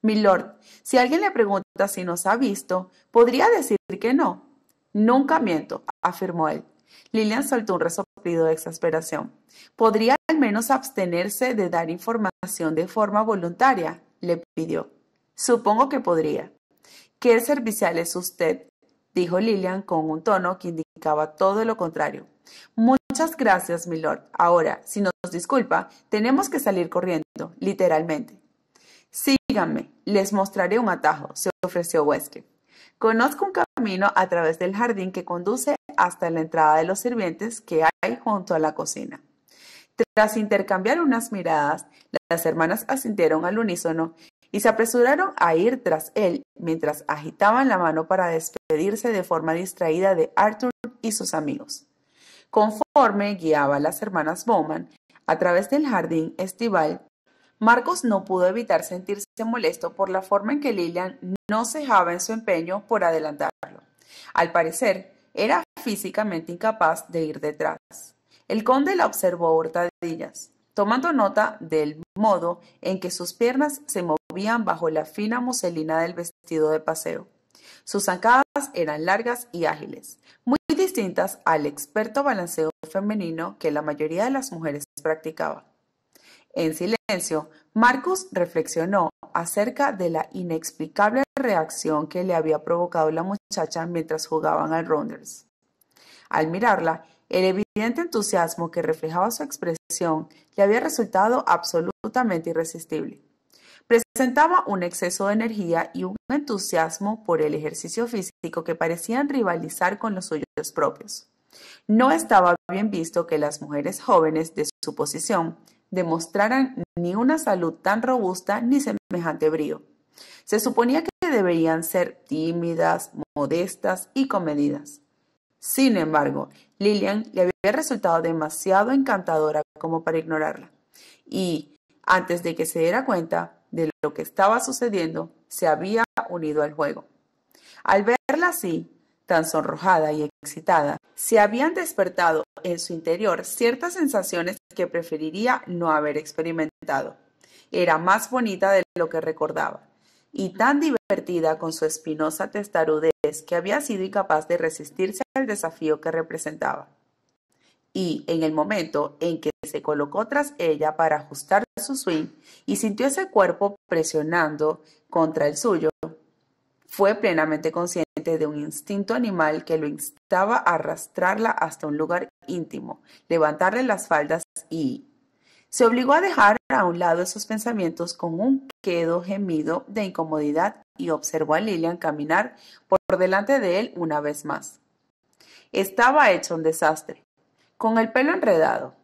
Milord, si alguien le pregunta si nos ha visto, podría decir que no. Nunca miento, afirmó él. Lilian soltó un resoplido de exasperación. ¿Podría al menos abstenerse de dar información de forma voluntaria? le pidió. Supongo que podría. ¿Qué servicial es usted? dijo Lilian con un tono que indicaba todo lo contrario. Muchas gracias, milord. Ahora, si nos disculpa, tenemos que salir corriendo, literalmente. Síganme, les mostraré un atajo, se ofreció Wesley. Conozco un camino a través del jardín que conduce hasta la entrada de los sirvientes que hay junto a la cocina. Tras intercambiar unas miradas, las hermanas asintieron al unísono y se apresuraron a ir tras él mientras agitaban la mano para despedirse de forma distraída de Arthur y sus amigos. Conforme guiaba a las hermanas Bowman a través del jardín estival, Marcos no pudo evitar sentirse molesto por la forma en que Lilian no cejaba en su empeño por adelantarlo. Al parecer, era físicamente incapaz de ir detrás. El conde la observó a hurtadillas, tomando nota del modo en que sus piernas se movían bajo la fina muselina del vestido de paseo. Sus zancadas eran largas y ágiles, muy distintas al experto balanceo femenino que la mayoría de las mujeres practicaba. En silencio, Marcus reflexionó acerca de la inexplicable reacción que le había provocado la muchacha mientras jugaban al Rounders. Al mirarla, el evidente entusiasmo que reflejaba su expresión le había resultado absolutamente irresistible. Presentaba un exceso de energía y un entusiasmo por el ejercicio físico que parecían rivalizar con los suyos propios. No estaba bien visto que las mujeres jóvenes de su posición demostraran ni una salud tan robusta ni semejante brío. Se suponía que deberían ser tímidas, modestas y comedidas. Sin embargo, Lillian le había resultado demasiado encantadora como para ignorarla. Y, antes de que se diera cuenta, de lo que estaba sucediendo, se había unido al juego. Al verla así, tan sonrojada y excitada, se habían despertado en su interior ciertas sensaciones que preferiría no haber experimentado. Era más bonita de lo que recordaba, y tan divertida con su espinosa testarudez que había sido incapaz de resistirse al desafío que representaba. Y en el momento en que se colocó tras ella para ajustar su swing y sintió ese cuerpo presionando contra el suyo, fue plenamente consciente de un instinto animal que lo instaba a arrastrarla hasta un lugar íntimo, levantarle las faldas y... Se obligó a dejar a un lado esos pensamientos con un quedo gemido de incomodidad y observó a Lilian caminar por delante de él una vez más. Estaba hecho un desastre, con el pelo enredado,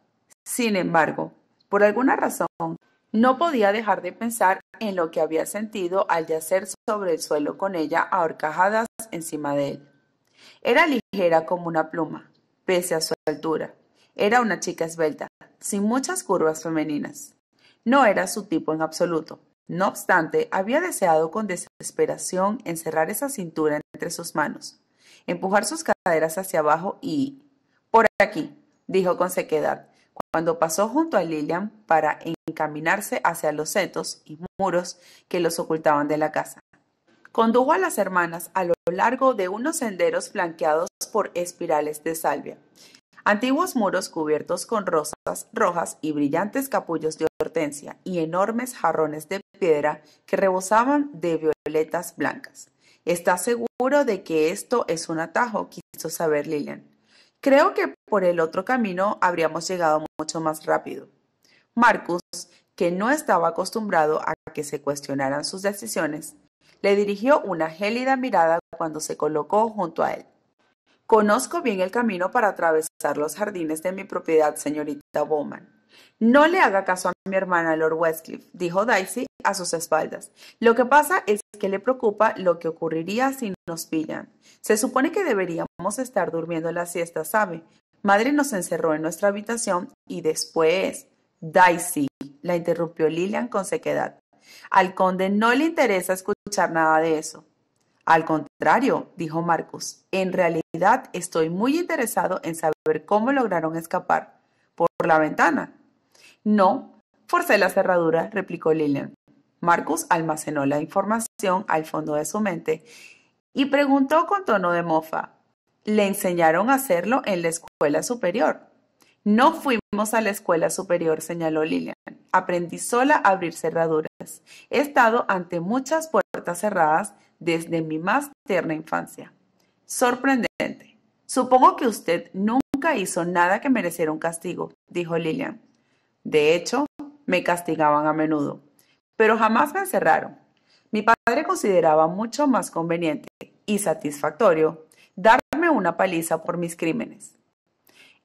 sin embargo, por alguna razón, no podía dejar de pensar en lo que había sentido al yacer sobre el suelo con ella ahorcajadas encima de él. Era ligera como una pluma, pese a su altura. Era una chica esbelta, sin muchas curvas femeninas. No era su tipo en absoluto. No obstante, había deseado con desesperación encerrar esa cintura entre sus manos, empujar sus caderas hacia abajo y... Por aquí, dijo con sequedad, cuando pasó junto a Lilian para encaminarse hacia los setos y muros que los ocultaban de la casa, condujo a las hermanas a lo largo de unos senderos flanqueados por espirales de salvia, antiguos muros cubiertos con rosas rojas y brillantes capullos de hortensia y enormes jarrones de piedra que rebosaban de violetas blancas. Está seguro de que esto es un atajo? quiso saber Lilian. Creo que por el otro camino habríamos llegado mucho más rápido. Marcus, que no estaba acostumbrado a que se cuestionaran sus decisiones, le dirigió una gélida mirada cuando se colocó junto a él. Conozco bien el camino para atravesar los jardines de mi propiedad, señorita Bowman. No le haga caso a mi hermana Lord Westcliff, dijo Daisy a sus espaldas. Lo que pasa es que le preocupa lo que ocurriría si nos pillan. Se supone que deberíamos estar durmiendo la siesta, ¿sabe? Madre nos encerró en nuestra habitación y después. Daisy, la interrumpió Lilian con sequedad. Al conde no le interesa escuchar nada de eso. Al contrario, dijo Marcus, en realidad estoy muy interesado en saber cómo lograron escapar por la ventana. No, forcé la cerradura, replicó Lilian. Marcus almacenó la información al fondo de su mente y preguntó con tono de mofa. Le enseñaron a hacerlo en la escuela superior. No fuimos a la escuela superior, señaló Lilian. Aprendí sola a abrir cerraduras. He estado ante muchas puertas cerradas desde mi más tierna infancia. Sorprendente. Supongo que usted nunca hizo nada que mereciera un castigo, dijo Lilian. De hecho, me castigaban a menudo, pero jamás me encerraron. Mi padre consideraba mucho más conveniente y satisfactorio darme una paliza por mis crímenes.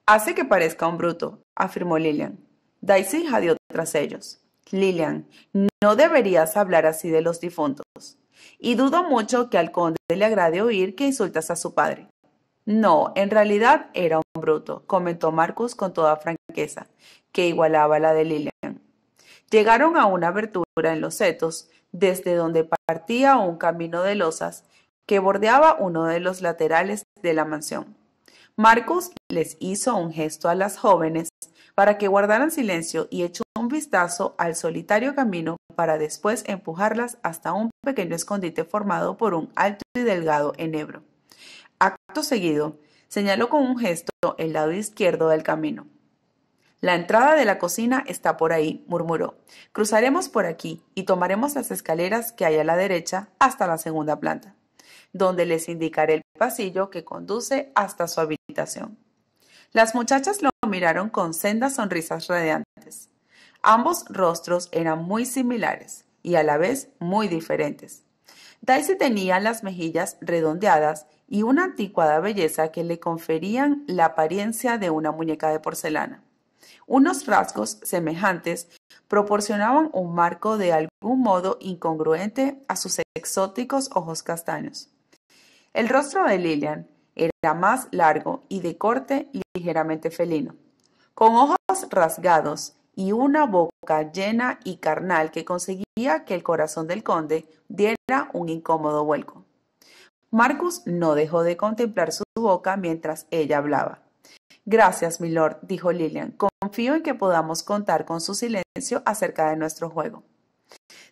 Hace que parezca un bruto, afirmó Lilian. Daisy jadeó tras ellos. Lilian, no deberías hablar así de los difuntos. Y dudo mucho que al conde le agrade oír que insultas a su padre. No, en realidad era un bruto, comentó Marcus con toda franqueza que igualaba la de Lilian. Llegaron a una abertura en los setos, desde donde partía un camino de losas que bordeaba uno de los laterales de la mansión. Marcus les hizo un gesto a las jóvenes para que guardaran silencio y echó un vistazo al solitario camino para después empujarlas hasta un pequeño escondite formado por un alto y delgado enebro. Acto seguido, señaló con un gesto el lado izquierdo del camino. La entrada de la cocina está por ahí, murmuró. Cruzaremos por aquí y tomaremos las escaleras que hay a la derecha hasta la segunda planta, donde les indicaré el pasillo que conduce hasta su habitación. Las muchachas lo miraron con sendas sonrisas radiantes. Ambos rostros eran muy similares y a la vez muy diferentes. Daisy tenía las mejillas redondeadas y una anticuada belleza que le conferían la apariencia de una muñeca de porcelana. Unos rasgos semejantes proporcionaban un marco de algún modo incongruente a sus exóticos ojos castaños. El rostro de Lilian era más largo y de corte ligeramente felino, con ojos rasgados y una boca llena y carnal que conseguía que el corazón del conde diera un incómodo vuelco. Marcus no dejó de contemplar su boca mientras ella hablaba. Gracias, milord, dijo Lilian, confío en que podamos contar con su silencio acerca de nuestro juego.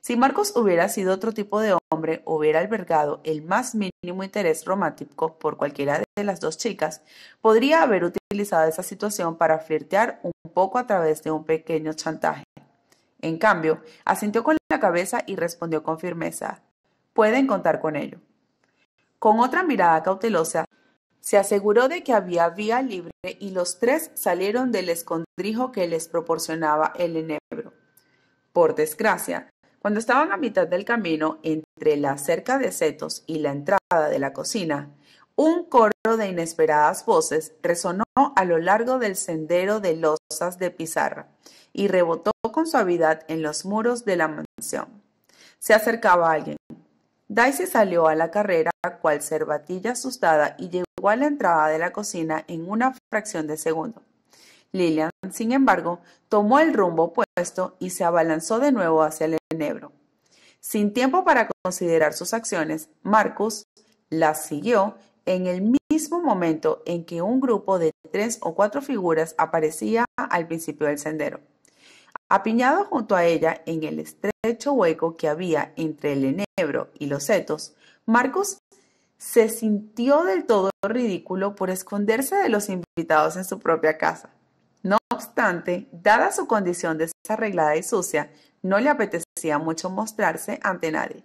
Si Marcos hubiera sido otro tipo de hombre, hubiera albergado el más mínimo interés romántico por cualquiera de las dos chicas, podría haber utilizado esa situación para flirtear un poco a través de un pequeño chantaje. En cambio, asintió con la cabeza y respondió con firmeza, pueden contar con ello. Con otra mirada cautelosa, se aseguró de que había vía libre y los tres salieron del escondrijo que les proporcionaba el enebro. Por desgracia, cuando estaban a mitad del camino entre la cerca de setos y la entrada de la cocina, un coro de inesperadas voces resonó a lo largo del sendero de losas de pizarra y rebotó con suavidad en los muros de la mansión. Se acercaba alguien. Daisy salió a la carrera cual cervatilla asustada y llegó a la entrada de la cocina en una fracción de segundo. Lilian, sin embargo, tomó el rumbo opuesto y se abalanzó de nuevo hacia el enebro. Sin tiempo para considerar sus acciones, Marcus la siguió en el mismo momento en que un grupo de tres o cuatro figuras aparecía al principio del sendero. Apiñado junto a ella en el estrecho hueco que había entre el enebro y los setos, Marcus se sintió del todo ridículo por esconderse de los invitados en su propia casa. No obstante, dada su condición desarreglada y sucia, no le apetecía mucho mostrarse ante nadie.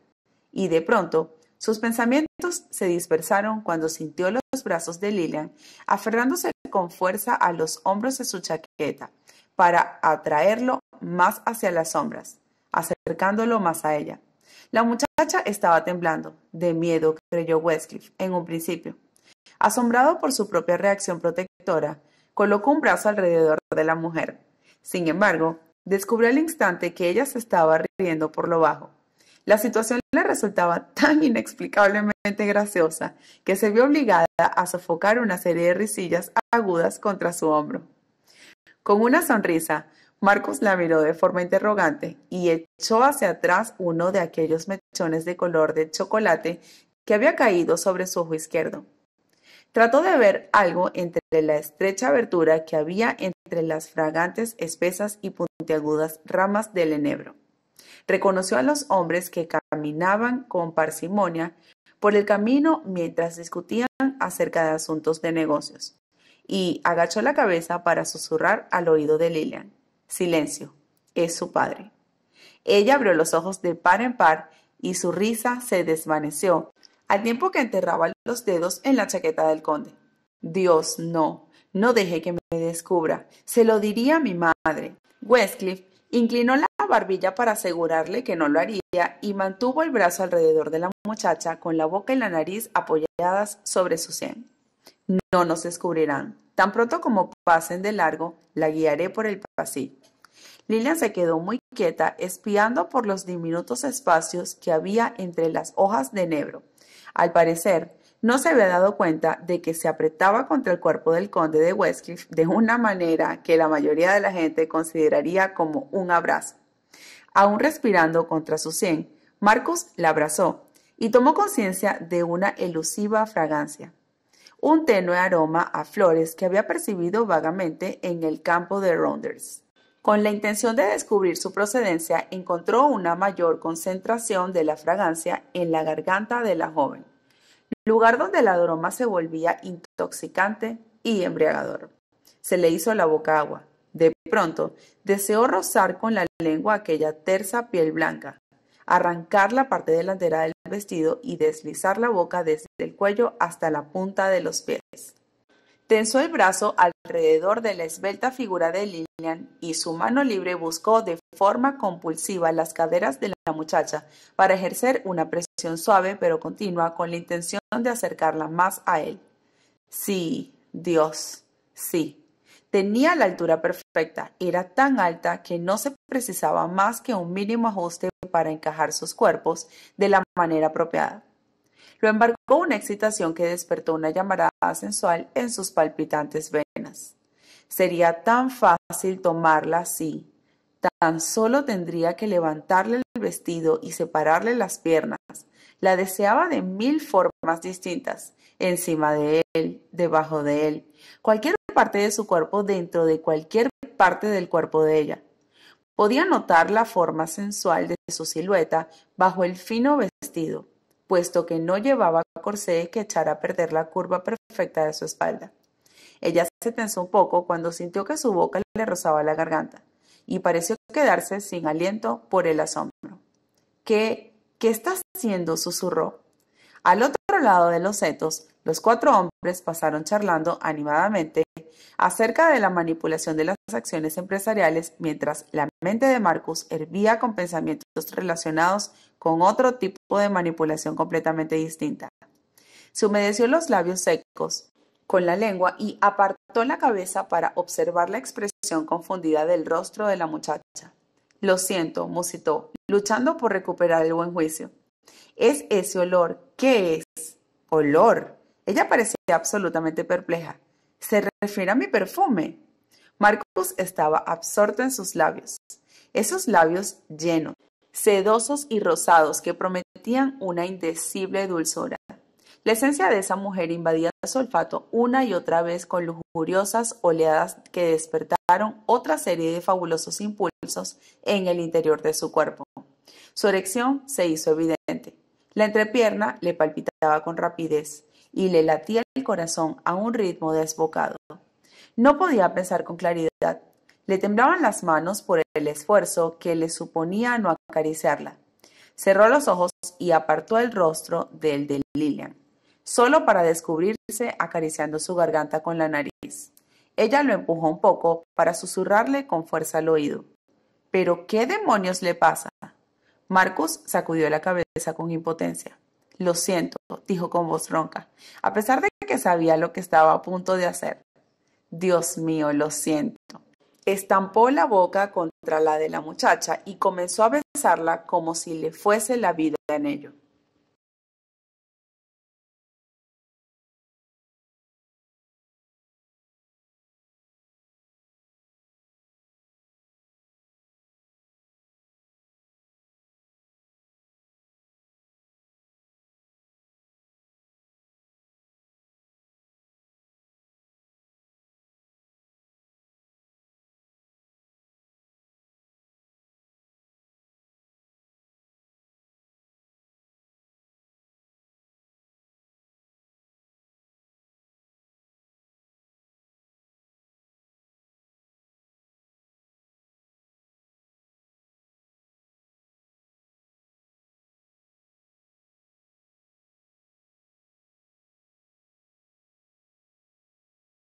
Y de pronto, sus pensamientos se dispersaron cuando sintió los brazos de Lilian aferrándose con fuerza a los hombros de su chaqueta para atraerlo más hacia las sombras, acercándolo más a ella. La muchacha estaba temblando, de miedo, creyó Westcliff, en un principio. Asombrado por su propia reacción protectora, colocó un brazo alrededor de la mujer. Sin embargo, descubrió al instante que ella se estaba riendo por lo bajo. La situación le resultaba tan inexplicablemente graciosa que se vio obligada a sofocar una serie de risillas agudas contra su hombro. Con una sonrisa, Marcos la miró de forma interrogante y echó hacia atrás uno de aquellos mechones de color de chocolate que había caído sobre su ojo izquierdo. Trató de ver algo entre la estrecha abertura que había entre las fragantes, espesas y puntiagudas ramas del enebro. Reconoció a los hombres que caminaban con parsimonia por el camino mientras discutían acerca de asuntos de negocios, y agachó la cabeza para susurrar al oído de Lilian. Silencio. Es su padre. Ella abrió los ojos de par en par y su risa se desvaneció, al tiempo que enterraba los dedos en la chaqueta del conde. Dios, no, no deje que me descubra. Se lo diría a mi madre. Westcliff inclinó la barbilla para asegurarle que no lo haría y mantuvo el brazo alrededor de la muchacha con la boca y la nariz apoyadas sobre su sien. No nos descubrirán. Tan pronto como pasen de largo, la guiaré por el pasillo. Lilian se quedó muy quieta, espiando por los diminutos espacios que había entre las hojas de enebro. Al parecer, no se había dado cuenta de que se apretaba contra el cuerpo del conde de Westcliff de una manera que la mayoría de la gente consideraría como un abrazo. Aún respirando contra su sien, Marcus la abrazó y tomó conciencia de una elusiva fragancia, un tenue aroma a flores que había percibido vagamente en el campo de Rounders. Con la intención de descubrir su procedencia, encontró una mayor concentración de la fragancia en la garganta de la joven, lugar donde la aroma se volvía intoxicante y embriagador. Se le hizo la boca agua. De pronto, deseó rozar con la lengua aquella tersa piel blanca, arrancar la parte delantera del vestido y deslizar la boca desde el cuello hasta la punta de los pies. Tensó el brazo alrededor de la esbelta figura de Lillian y su mano libre buscó de forma compulsiva las caderas de la muchacha para ejercer una presión suave pero continua con la intención de acercarla más a él. Sí, Dios, sí. Tenía la altura perfecta, era tan alta que no se precisaba más que un mínimo ajuste para encajar sus cuerpos de la manera apropiada. Lo embarcó una excitación que despertó una llamarada sensual en sus palpitantes venas. Sería tan fácil tomarla así. Tan solo tendría que levantarle el vestido y separarle las piernas. La deseaba de mil formas distintas, encima de él, debajo de él, cualquier parte de su cuerpo dentro de cualquier parte del cuerpo de ella. Podía notar la forma sensual de su silueta bajo el fino vestido, puesto que no llevaba corsé que echara a perder la curva perfecta de su espalda. Ella se tensó un poco cuando sintió que su boca le rozaba la garganta y pareció quedarse sin aliento por el asombro. ¿Qué, qué estás haciendo? susurró. Al otro lado de los setos, los cuatro hombres pasaron charlando animadamente acerca de la manipulación de las acciones empresariales mientras la mente de Marcus hervía con pensamientos relacionados con otro tipo de manipulación completamente distinta. Se humedeció los labios secos con la lengua y apartó la cabeza para observar la expresión confundida del rostro de la muchacha. Lo siento, musitó, luchando por recuperar el buen juicio. Es ese olor. ¿Qué es? Olor. Ella parecía absolutamente perpleja. ¿Se refiere a mi perfume? Marcus estaba absorto en sus labios. Esos labios llenos, sedosos y rosados que prometían una indecible dulzura. La esencia de esa mujer invadía su olfato una y otra vez con lujuriosas oleadas que despertaron otra serie de fabulosos impulsos en el interior de su cuerpo. Su erección se hizo evidente. La entrepierna le palpitaba con rapidez y le latía el corazón a un ritmo desbocado. No podía pensar con claridad. Le temblaban las manos por el esfuerzo que le suponía no acariciarla. Cerró los ojos y apartó el rostro del de Lilian, solo para descubrirse acariciando su garganta con la nariz. Ella lo empujó un poco para susurrarle con fuerza al oído. ¿Pero qué demonios le pasa? Marcus sacudió la cabeza con impotencia. Lo siento, dijo con voz ronca, a pesar de que sabía lo que estaba a punto de hacer. Dios mío, lo siento. Estampó la boca contra la de la muchacha y comenzó a besarla como si le fuese la vida en ello.